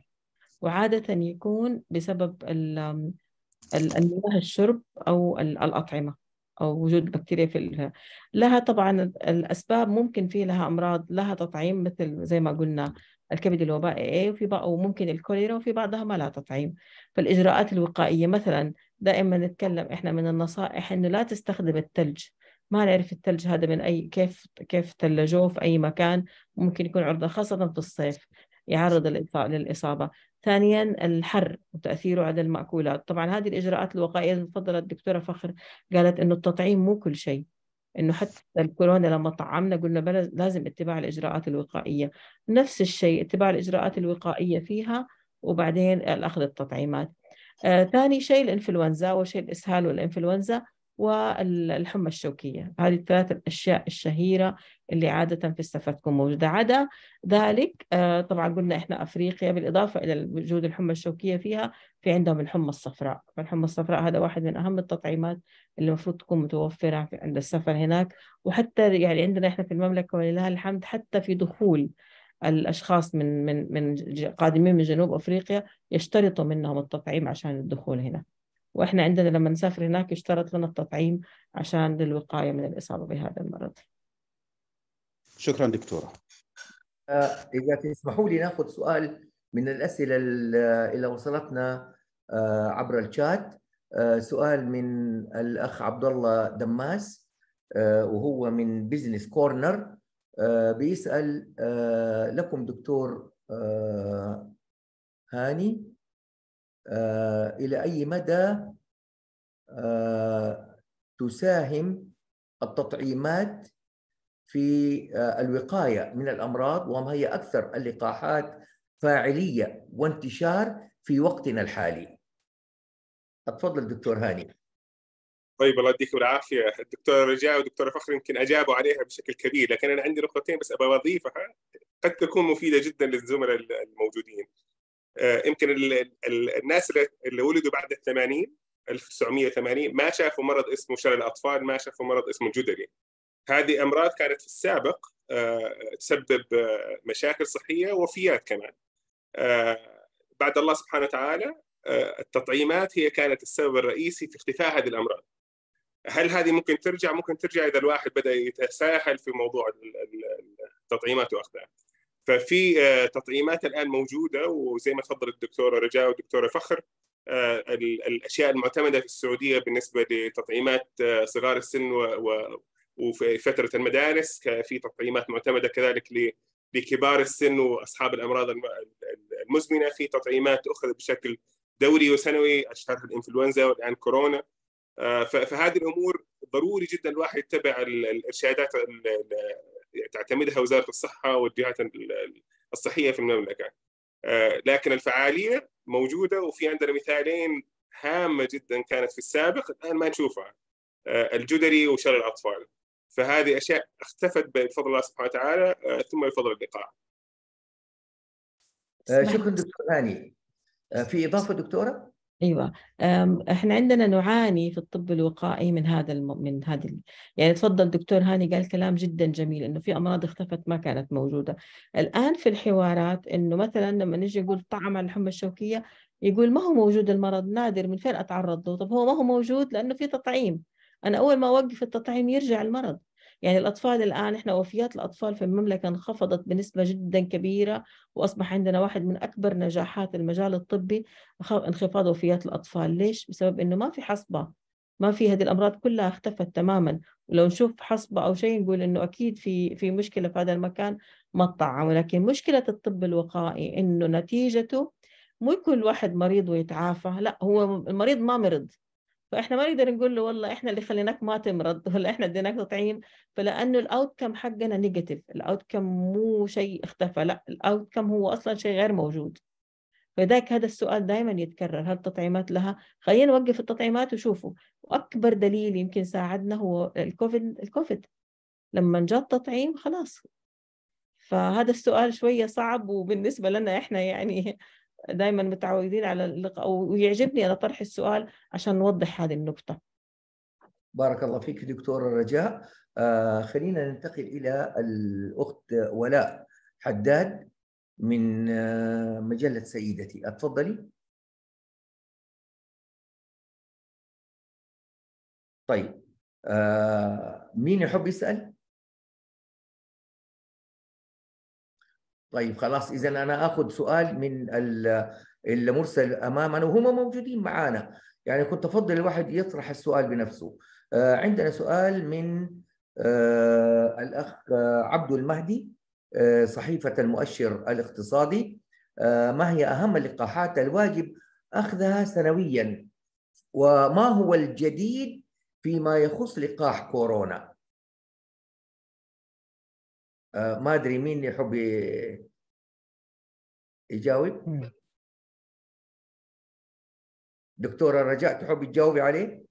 وعاده يكون بسبب المياه الشرب او الاطعمه او وجود بكتيريا في لها طبعا الاسباب ممكن في لها امراض لها تطعيم مثل زي ما قلنا الكبد الوبائي إيه، وفي بعض وممكن الكوليرا وفي بعضها ما لها تطعيم فالإجراءات الوقائية مثلا دائما نتكلم إحنا من النصائح إنه لا تستخدم الثلج ما نعرف الثلج هذا من أي كيف كيف ثلجوه في أي مكان ممكن يكون عرضة خاصة في الصيف يعرض للإصابة ثانيا الحر وتأثيره على المأكولات طبعا هذه الإجراءات الوقائية المفضلة الدكتورة فخر قالت أنه التطعيم مو كل شيء انه حتى الكورونا لما طعمنا قلنا لازم اتباع الاجراءات الوقائيه نفس الشيء اتباع الاجراءات الوقائيه فيها وبعدين اخذ التطعيمات آه، ثاني شيء الانفلونزا اول شيء الاسهال والانفلونزا والحمى الشوكية هذه الثلاث الأشياء الشهيرة اللي عادة في السفر تكون موجودة عدا ذلك آه، طبعا قلنا إحنا أفريقيا بالإضافة إلى وجود الحمى الشوكية فيها في عندهم الحمى الصفراء فالحمى الصفراء هذا واحد من أهم التطعيمات اللي المفروض تكون متوفرة عند السفر هناك وحتى يعني عندنا إحنا في المملكة ولله الحمد حتى في دخول الاشخاص من من من قادمين من جنوب افريقيا يشترطوا منهم التطعيم عشان الدخول هنا واحنا عندنا لما نسافر هناك يشترط لنا التطعيم عشان للوقايه من الاصابه بهذا المرض. شكرا دكتوره. آه، اذا تسمحوا لي ناخذ سؤال من الاسئله اللي وصلتنا آه، عبر الشات آه، سؤال من الاخ عبد الله دماس وهو من بزنس كورنر بيسال لكم دكتور هاني آه، الى اي مدى آه، تساهم التطعيمات في آه، الوقايه من الامراض وما هي اكثر اللقاحات فاعليه وانتشار في وقتنا الحالي. اتفضل دكتور هاني. طيب الله يديكم العافيه، الدكتور رجاء ودكتور فخر يمكن اجابوا عليها بشكل كبير، لكن انا عندي نقطتين بس ابغى اضيفها قد تكون مفيده جدا للزملاء الموجودين. آه، يمكن الناس اللي ولدوا بعد ال 80 1980 ما شافوا مرض اسمه شلل الاطفال ما شافوا مرض اسمه جدري هذه امراض كانت في السابق آه، تسبب آه، مشاكل صحيه ووفيات كمان بعد الله سبحانه وتعالى التطعيمات هي كانت السبب الرئيسي في اختفاء هذه الامراض هل هذه ممكن ترجع ممكن ترجع اذا الواحد بدا يتساهل في موضوع التطعيمات واخذها ففي آه، تطعيمات الان موجوده وزي ما تفضلت الدكتوره رجاء والدكتوره فخر آه، الاشياء المعتمده في السعوديه بالنسبه لتطعيمات آه، صغار السن وفي فتره المدارس في تطعيمات معتمده كذلك لكبار السن واصحاب الامراض المزمنه في تطعيمات تؤخذ بشكل دوري وسنوي اشهرها الانفلونزا والان كورونا فهذه الامور ضروري جدا الواحد يتبع الارشادات تعتمدها وزاره الصحه والجهات الصحيه في المملكه. آه، لكن الفعاليه موجوده وفي عندنا مثالين هامه جدا كانت في السابق الان ما نشوفها. آه، الجدري وشلل الاطفال. فهذه اشياء اختفت بفضل الله سبحانه وتعالى آه، ثم بفضل اللقاء. شكرا دكتور هاني. في اضافه دكتوره؟ ايوه احنا عندنا نعاني في الطب الوقائي من هذا الم... من هذه ال... يعني تفضل دكتور هاني قال كلام جدا جميل انه في امراض اختفت ما كانت موجوده الان في الحوارات انه مثلا لما نجي نقول طعم على الحمى الشوكيه يقول ما هو موجود المرض نادر من فين اتعرض له طب هو ما هو موجود لانه في تطعيم انا اول ما اوقف التطعيم يرجع المرض يعني الأطفال الآن إحنا وفيات الأطفال في المملكة انخفضت بنسبة جدا كبيرة وأصبح عندنا واحد من أكبر نجاحات المجال الطبي انخفاض وفيات الأطفال ليش؟ بسبب إنه ما في حصبة ما في هذه الأمراض كلها اختفت تماما ولو نشوف حصبة أو شيء نقول إنه أكيد في في مشكلة في هذا المكان ما تطعم ولكن مشكلة الطب الوقائي إنه نتيجته مو كل واحد مريض ويتعافى لا هو المريض ما مرض فاحنا ما نقدر نقول له والله احنا اللي خليناك ما تمرض ولا احنا اديناك تطعيم فلانه الاوت كم حقنا نيجاتيف الاوت كم مو شيء اختفى لا الاوت كم هو اصلا شيء غير موجود فذاك هذا السؤال دائما يتكرر هل التطعيمات لها خلينا نوقف التطعيمات وشوفوا واكبر دليل يمكن ساعدنا هو الكوفيد الكوفيد لما جاء التطعيم خلاص فهذا السؤال شويه صعب وبالنسبه لنا احنا يعني دائما متعودين على اللقاء ويعجبني انا طرح السؤال عشان نوضح هذه النقطه بارك الله فيك دكتوره رجاء آه خلينا ننتقل الى الاخت ولاء حداد من آه مجله سيدتي اتفضلي طيب آه مين يحب يسال طيب خلاص اذا انا اخذ سؤال من المرسل امامنا وهم موجودين معانا يعني كنت افضل الواحد يطرح السؤال بنفسه آه عندنا سؤال من آه الاخ آه، عبد المهدي آه صحيفه المؤشر الاقتصادي آه، ما هي اهم اللقاحات الواجب اخذها سنويا وما هو الجديد فيما يخص لقاح كورونا آه، ما ادري مين يحب يجاوب دكتوره رجاء تحبي تجاوبي عليه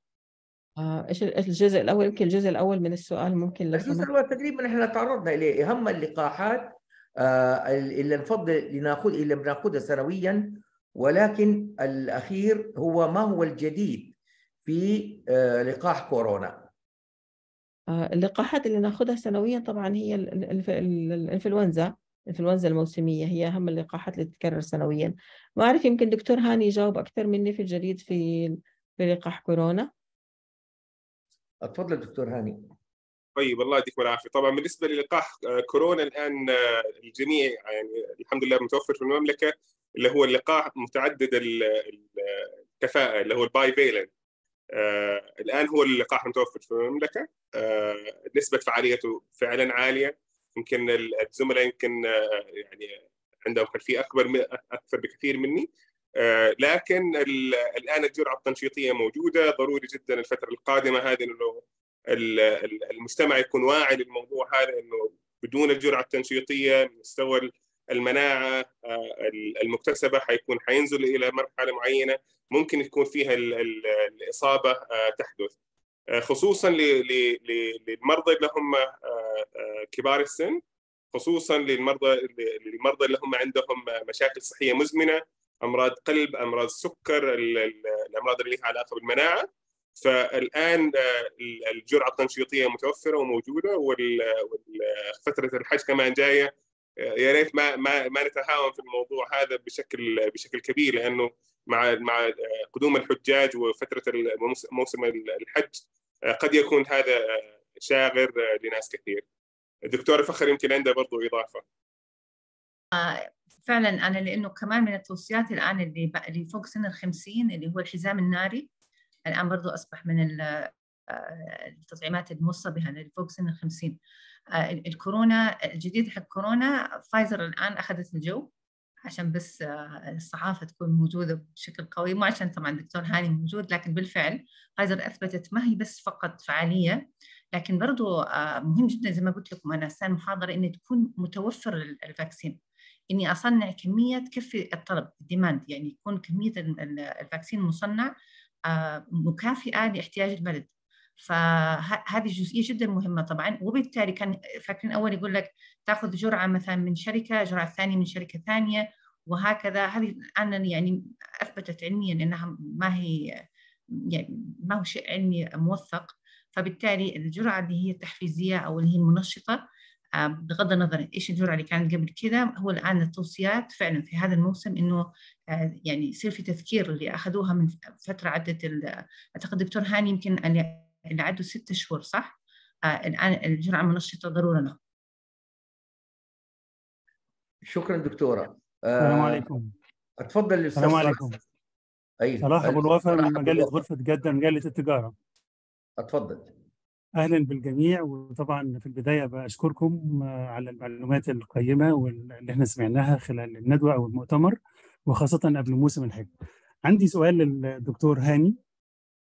آه، ايش آه، الجزء الاول يمكن الجزء الاول من السؤال ممكن الجزء الاول تقريبا احنا تعرضنا اليه اهم اللقاحات آه اللي نفضل اللي ناخذ اللي بناخذها سنويا ولكن الاخير هو ما هو الجديد في آه لقاح كورونا آه، اللقاحات اللي ناخذها سنويا طبعا هي الانفلونزا الانفلونزا الموسميه هي اهم اللقاحات اللي تتكرر سنويا ما اعرف يمكن دكتور هاني يجاوب اكثر مني في الجديد في في لقاح كورونا اتفضل دكتور هاني طيب الله يديكم العافيه طبعا بالنسبه للقاح آه، كورونا الان آه، الجميع يعني الحمد لله متوفر في المملكه اللي هو اللقاح متعدد الكفاءه اللي هو الباي فيلنت الان هو اللقاح متوفر في المملكه آه، نسبه فعاليته فعلا عاليه يمكن الزملاء يمكن آه، يعني عندهم خلفيه اكبر اكثر بكثير مني آه، لكن الان الجرعه التنشيطيه موجوده ضروري جدا الفتره القادمه هذه انه المجتمع يكون واعي للموضوع هذا انه بدون الجرعه التنشيطيه مستوى المناعه المكتسبه حيكون حينزل الى مرحله معينه ممكن يكون فيها الاصابه تحدث آه، خصوصا للمرضى اللي هم آه، آه، كبار السن خصوصا للمرضى للمرضى اللي هم عندهم مشاكل صحيه مزمنه امراض قلب امراض السكر الامراض اللي لها علاقه بالمناعه فالان الجرعه التنشيطيه متوفره وموجوده وفتره الحج كمان جايه يا ريت ما ما ما نتهاون في الموضوع هذا بشكل بشكل كبير لانه مع مع قدوم الحجاج وفتره موسم الحج آه، قد يكون هذا آه، شاغر آه، لناس كثير. الدكتوره فخر يمكن عندها برضو اضافه. فعلا انا لانه كمان من التوصيات الان اللي اللي فوق سن ال 50 اللي هو الحزام الناري الان برضو اصبح من التطعيمات الموصى بها لفوق سن ال 50 الكورونا الجديد حق كورونا فايزر الان اخذت الجو عشان بس آه، الصحافة تكون موجودة بشكل قوي مو عشان طبعا الدكتور هاني موجود لكن بالفعل فايزر أثبتت ما هي بس فقط فعالية لكن برضو آه، مهم جدا زي ما قلت لكم أنا أثناء المحاضرة إن تكون متوفر الفاكسين إني أصنع كمية تكفي الطلب الديماند يعني يكون كمية الفاكسين المصنع آه، مكافئة لاحتياج البلد فهذه جزئيه جدا مهمه طبعا وبالتالي كان فاكرين اول يقول لك تاخذ جرعه مثلا من شركه جرعه ثانيه من شركه ثانيه وهكذا هذه الان يعني اثبتت علميا انها ما هي يعني ما هو شيء علمي موثق فبالتالي الجرعه اللي هي التحفيزيه او اللي هي المنشطه آه، بغض النظر ايش الجرعه اللي كانت قبل كذا هو الان التوصيات فعلا في هذا الموسم انه آه، يعني يصير في تذكير اللي اخذوها من فتره عدت اعتقد دكتور هاني يمكن اللي عدوا ست شهور صح؟ الآن آه، الجرعة المنشطة ضرورة لهم شكرا دكتورة السلام آه، عليكم اتفضل الاستاذ السلام عليكم ايوه صلاح ابو الوفا من مجله غرفه جده مجله التجاره اتفضل اهلا بالجميع وطبعا في البدايه بشكركم آه، على المعلومات القيمه واللي احنا سمعناها خلال الندوه او المؤتمر وخاصه قبل موسم الحج عندي سؤال للدكتور هاني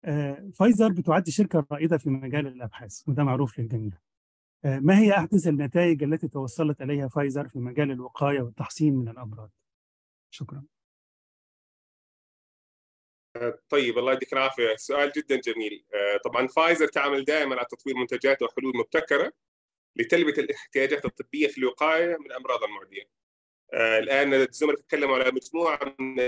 آه، فايزر بتعد شركة رائدة في مجال الأبحاث وده معروف للجميع آه، ما هي أحدث النتائج التي توصلت إليها فايزر في مجال الوقاية والتحصين من الأمراض؟ شكرا آه، طيب الله يديك العافية سؤال جدا جميل طبعا فايزر تعمل دائما على تطوير منتجات وحلول مبتكرة لتلبية الاحتياجات الطبية في الوقاية من الأمراض المعدية الآن الزملاء تكلموا على مجموعة من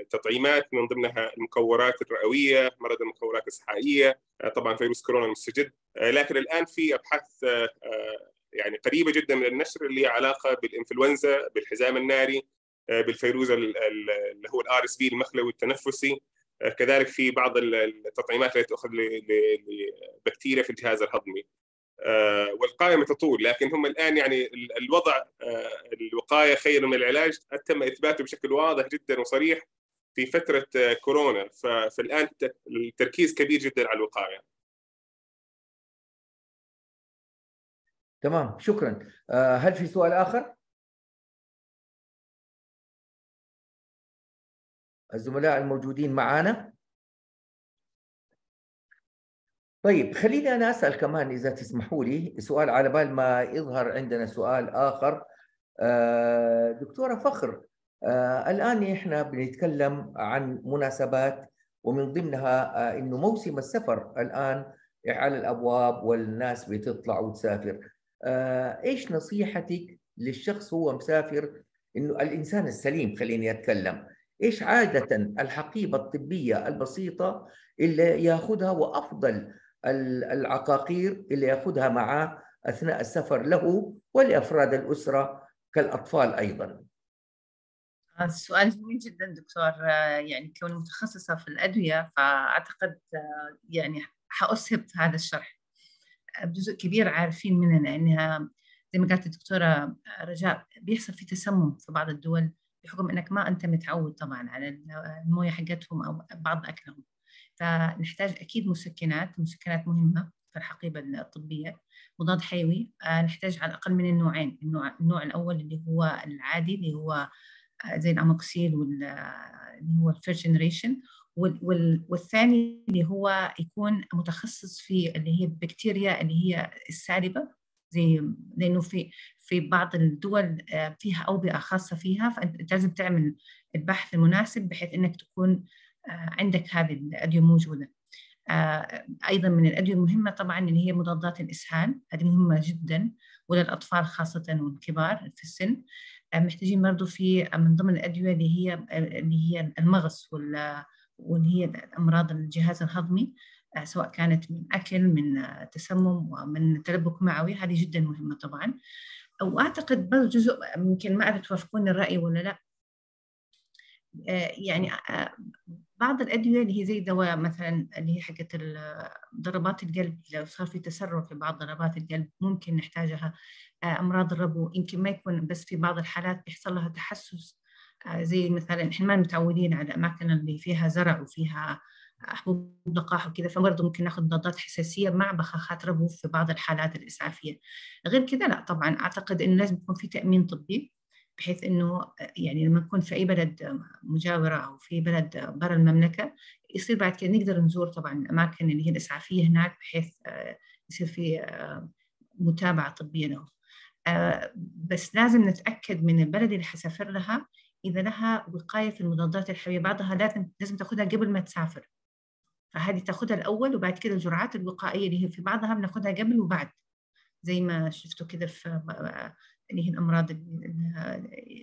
التطعيمات من ضمنها المكورات الرئويه، مرض المكورات الاسحائيه، آه، طبعا فيروس كورونا المستجد، آه، لكن الان في ابحاث آه، يعني قريبه جدا من النشر اللي هي علاقه بالانفلونزا، بالحزام الناري، بالفيروز اللي هو الار اس بي المخلوي التنفسي، كذلك في بعض التطعيمات التي تؤخذ لبكتيريا في الجهاز الهضمي. آه، والقائمه تطول لكن هم الان يعني الوضع آه، الوقايه خير من العلاج تم اثباته بشكل واضح جدا وصريح في فتره آه، كورونا فالان التركيز كبير جدا على الوقايه. تمام شكرا هل في سؤال اخر؟ الزملاء الموجودين معنا طيب خليني انا اسال كمان اذا تسمحوا لي سؤال على بال ما يظهر عندنا سؤال اخر آه، دكتوره فخر آه، الان احنا بنتكلم عن مناسبات ومن ضمنها آه، انه موسم السفر الان على الابواب والناس بتطلع وتسافر ايش نصيحتك للشخص هو مسافر انه الانسان السليم خليني اتكلم ايش عاده الحقيبه الطبيه البسيطه اللي ياخذها وافضل العقاقير اللي ياخذها معاه اثناء السفر له ولافراد الاسره كالاطفال ايضا. هذا آه، السؤال جميل جدا دكتور آه، يعني كوني متخصصه في الادويه فاعتقد آه، يعني حاسهب في هذا الشرح. بجزء كبير عارفين مننا انها زي ما قالت الدكتوره رجاء بيحصل في تسمم في بعض الدول بحكم انك ما انت متعود طبعا على المويه حقتهم او بعض اكلهم. فنحتاج أكيد مسكنات مسكنات مهمة في الحقيبة الطبية مضاد حيوي آه، نحتاج على الأقل من النوعين النوع, النوع الأول اللي هو العادي اللي هو آه، زي الأموكسيل آه، اللي هو الفيرست جنريشن والثاني اللي هو يكون متخصص في اللي هي البكتيريا اللي هي السالبة زي لأنه في في بعض الدول فيها أوبئة خاصة فيها فأنت لازم تعمل البحث المناسب بحيث أنك تكون آه، عندك هذه الادويه موجوده آه، ايضا من الادويه المهمه طبعا اللي هي مضادات الاسهال هذه مهمه جدا وللاطفال خاصه والكبار في السن آه، محتاجين برضه في من ضمن الادويه اللي هي اللي هي المغص واللي هي امراض الجهاز الهضمي سواء كانت من اكل من تسمم ومن تلبك معوي هذه جدا مهمه طبعا واعتقد برضه جزء يمكن ما اعرف توافقوني الراي ولا لا آه، يعني آه، آه، بعض الادويه اللي هي زي دواء مثلا اللي هي حقت ضربات القلب لو صار في تسرع في بعض ضربات القلب ممكن نحتاجها امراض الربو يمكن ما يكون بس في بعض الحالات بيحصل لها تحسس زي مثلا احنا ما متعودين على الاماكن اللي فيها زرع وفيها حبوب لقاح وكذا فبرضه ممكن ناخذ مضادات حساسيه مع بخاخات ربو في بعض الحالات الاسعافيه غير كذا لا طبعا اعتقد انه لازم يكون في تامين طبي بحيث انه يعني لما نكون في اي بلد مجاوره او في بلد برا المملكه يصير بعد كده نقدر نزور طبعا الاماكن اللي هي الاسعافيه هناك بحيث آه، يصير في آه، متابعه طبيه له آه، بس لازم نتاكد من البلد اللي حسافر لها اذا لها وقايه في المضادات الحيويه بعضها لازم لازم تاخذها قبل ما تسافر فهذه تاخذها الاول وبعد كده الجرعات الوقائيه اللي هي في بعضها بناخذها قبل وبعد زي ما شفتوا كده في اللي هي الامراض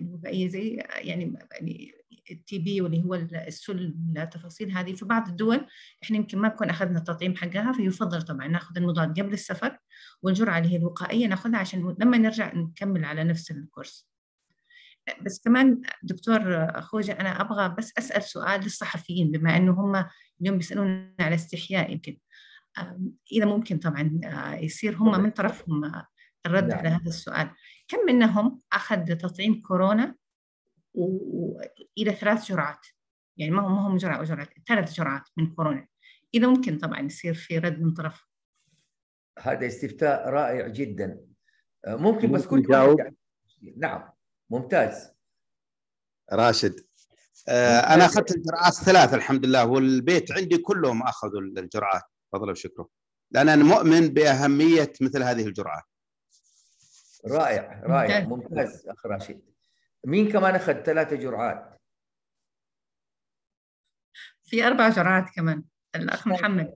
الوبائيه زي يعني, يعني التي بي واللي هو السل التفاصيل هذه في بعض الدول احنا يمكن ما نكون اخذنا التطعيم حقها فيفضل طبعا ناخذ المضاد قبل السفر والجرعه اللي هي الوقائيه ناخذها عشان لما نرجع نكمل على نفس الكورس. بس كمان دكتور خوجة أنا أبغى بس أسأل سؤال للصحفيين بما أنه هم اليوم بيسألونا على استحياء يمكن اذا ممكن طبعا آه، يصير هم من طرفهم آه، الرد نعم. على هذا السؤال كم منهم اخذ تطعيم كورونا والى ثلاث جرعات يعني ما هم ما هم جرعه وجرعه ثلاث جرعات من كورونا اذا ممكن طبعا يصير في رد من طرف هذا استفتاء رائع جدا آه، ممكن بس كنت نعم ممتاز راشد انا اخذت الجرعات ثلاث الحمد لله والبيت عندي كلهم اخذوا الجرعات تفضل وشكره لان انا مؤمن باهميه مثل هذه الجرعه رائع رائع ممتاز اخ راشد مين كمان اخذ ثلاثة جرعات؟ في اربع جرعات كمان الاخ طيب. محمد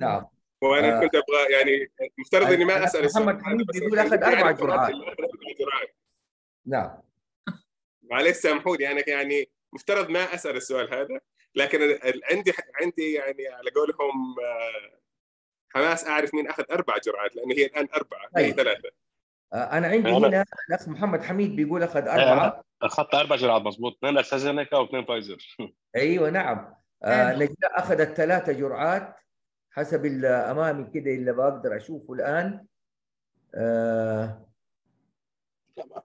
نعم وانا آه كنت ابغى يعني مفترض اني ما اسال محمد حميد بيقول يعني اخذ اربع جرعات نعم معلش سامحوني انا يعني مفترض ما اسال السؤال هذا لكن عندي عندي يعني على قولهم آه، حماس اعرف مين اخذ اربع جرعات لان هي الان اربعه هي طيب. ثلاثه آه، انا عندي أنا... هنا الاخ محمد حميد بيقول اخذ آه، اربعه اخذت اربع جرعات مضبوط اثنين استازينيكا واثنين فايزر ايوه نعم نجلاء اخذت ثلاثه جرعات حسب اللي امامي كده اللي بقدر اشوفه الان آه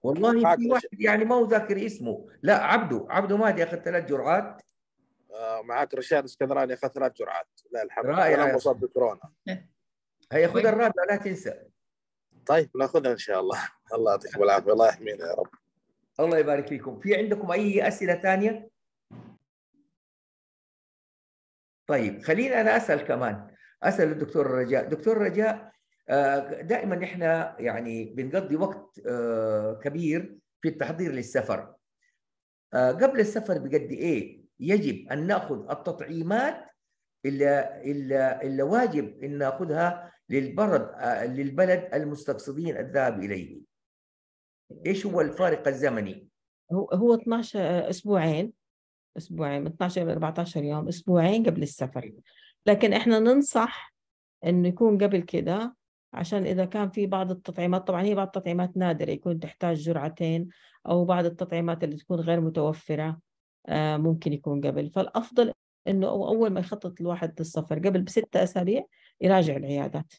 والله في واحد يعني ما هو ذاكر اسمه لا عبده عبده مادي اخذ ثلاث جرعات ومعاك رشاد اسكندراني اخذ ثلاث جرعات لا الحمد لله انا مصاب بكورونا هيا خذ الرابع لا تنسى طيب ناخذها ان شاء الله الله يعطيكم العافيه الله يحمينا يا رب الله يبارك فيكم في عندكم اي اسئله ثانيه طيب خليني انا اسال كمان اسال الدكتور رجاء دكتور رجاء آه، دائما احنا يعني بنقضي وقت آه، كبير في التحضير للسفر آه، قبل السفر بقد ايه يجب ان ناخذ التطعيمات اللي, اللي, واجب ان ناخذها للبرد آه، للبلد المستقصدين الذهاب اليه. ايش هو الفارق الزمني؟ هو هو 12 آه، اسبوعين اسبوعين من 12 الى 14 يوم اسبوعين قبل السفر لكن احنا ننصح انه يكون قبل كده عشان اذا كان في بعض التطعيمات طبعا هي بعض التطعيمات نادره يكون تحتاج جرعتين او بعض التطعيمات اللي تكون غير متوفره آه، ممكن يكون قبل فالأفضل أنه أول ما يخطط الواحد للسفر قبل بستة أسابيع يراجع العيادات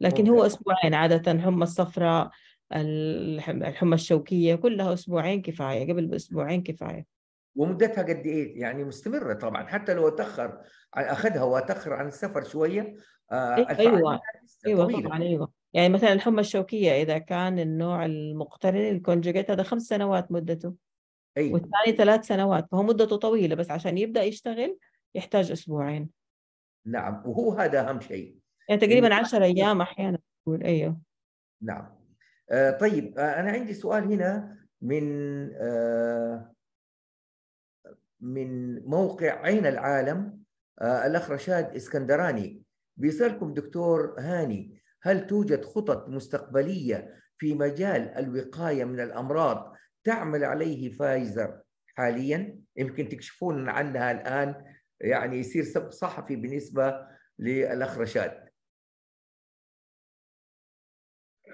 لكن هو أسبوعين عادة حمى الصفراء الحمى الشوكية كلها أسبوعين كفاية قبل بأسبوعين كفاية ومدتها قد ايه؟ يعني مستمره طبعا حتى لو تاخر اخذها وتاخر عن السفر شويه آه إيه، ايوه ايوه طبعا ايوه يعني مثلا الحمى الشوكيه اذا كان النوع المقترن الكونجوجيت هذا خمس سنوات مدته أيوة. والثاني ثلاث سنوات فهو مدته طويله بس عشان يبدا يشتغل يحتاج اسبوعين نعم وهو هذا اهم شيء يعني تقريبا 10 ايام احيانا تقول ايوه نعم آه طيب آه انا عندي سؤال هنا من آه من موقع عين العالم آه الاخ رشاد اسكندراني بيسالكم دكتور هاني هل توجد خطط مستقبليه في مجال الوقايه من الامراض تعمل عليه فايزر حاليا يمكن تكشفون عنها الان يعني يصير سب صحفي بالنسبه للاخ رشاد.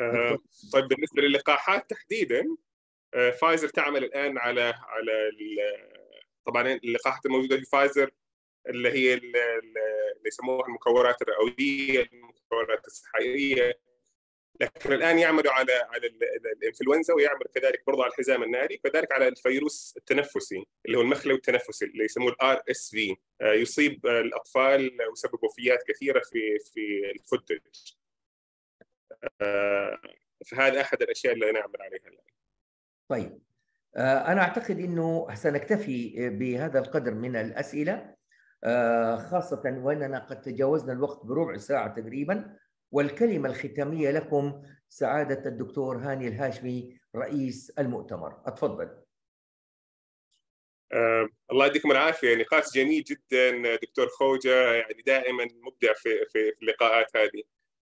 آه، طيب بالنسبه للقاحات تحديدا آه، فايزر تعمل الان على على طبعا اللقاحات الموجوده في فايزر اللي هي اللي يسموها المكورات الرئويه المكورات الصحيه لكن الان يعملوا على على الانفلونزا ويعملوا كذلك برضه على الحزام الناري كذلك على الفيروس التنفسي اللي هو المخلوي التنفسي اللي يسموه الار اس في آه، يصيب الاطفال ويسبب وفيات كثيره في في الفوتج آه، فهذا احد الاشياء اللي نعمل عليها الان طيب آه، انا اعتقد انه سنكتفي بهذا القدر من الاسئله خاصه واننا قد تجاوزنا الوقت بربع ساعه تقريبا والكلمة الختامية لكم سعادة الدكتور هاني الهاشمي رئيس المؤتمر أتفضل أه الله يديكم العافيه نقاش جميل جدا دكتور خوجه يعني دائما مبدع في في, في اللقاءات هذه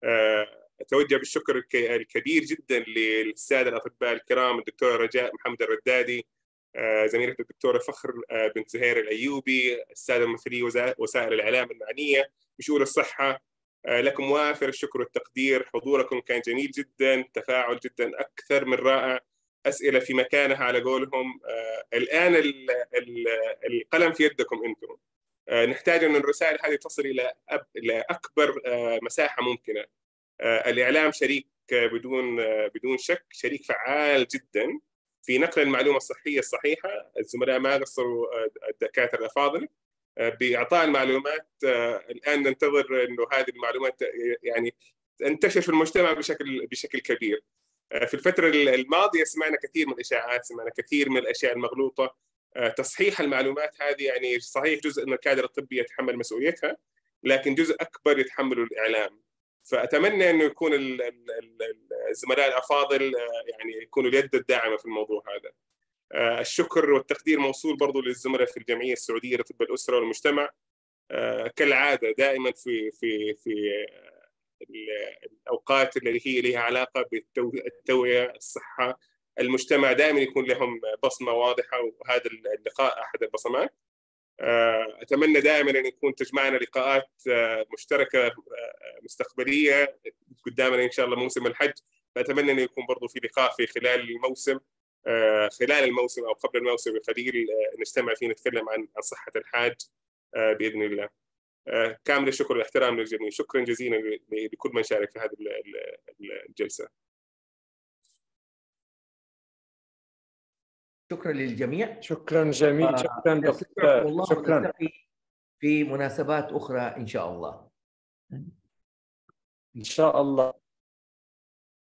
أه اتوجه بالشكر الكبير جدا للساده الاطباء الكرام الدكتوره رجاء محمد الردادي أه الدكتوره فخر أه، بنت زهير الايوبي الساده ممثلي وسائل الاعلام المعنيه بشؤون الصحه آه، لكم وافر الشكر والتقدير حضوركم كان جميل جدا تفاعل جدا أكثر من رائع أسئلة في مكانها على قولهم آه، الآن القلم في يدكم أنتم آه، نحتاج أن الرسائل هذه تصل إلى إلى أكبر مساحة ممكنة الإعلام شريك بدون بدون شك شريك فعال جدا في نقل المعلومة الصحية الصحيحة الزملاء ما قصروا الدكاترة الأفاضل آه، باعطاء المعلومات آه، الان ننتظر انه هذه المعلومات آه، يعني تنتشر في المجتمع بشكل بشكل كبير. في الفتره الماضيه سمعنا كثير من الاشاعات، سمعنا كثير من الاشياء المغلوطه. تصحيح المعلومات هذه يعني صحيح جزء من الكادر الطبي يتحمل مسؤوليتها لكن جزء اكبر يتحمله الاعلام. فاتمنى انه يكون الزملاء الافاضل يعني يكونوا اليد الداعمه في الموضوع هذا. آه، الشكر والتقدير موصول برضو للزملاء في الجمعيه السعوديه لطب الاسره والمجتمع آه، كالعاده دائما في في في آه، الاوقات التي هي لها علاقه بالتوعيه الصحه المجتمع دائما يكون لهم بصمه واضحه وهذا اللقاء احد البصمات اتمنى دائما ان يكون تجمعنا لقاءات مشتركه مستقبليه قدامنا ان شاء الله موسم الحج فاتمنى انه يكون برضو في لقاء في خلال الموسم آه، خلال الموسم او قبل الموسم بقليل آه، نجتمع فيه نتكلم عن عن صحه الحاج آه، باذن الله. كامل الشكر والاحترام للجميع، شكرا جزيلا لكل من شارك في هذه الجلسه. شكرا للجميع شكرا جميعا، شكرا دكتور شكرا نلتقي في مناسبات اخرى ان شاء الله ان شاء الله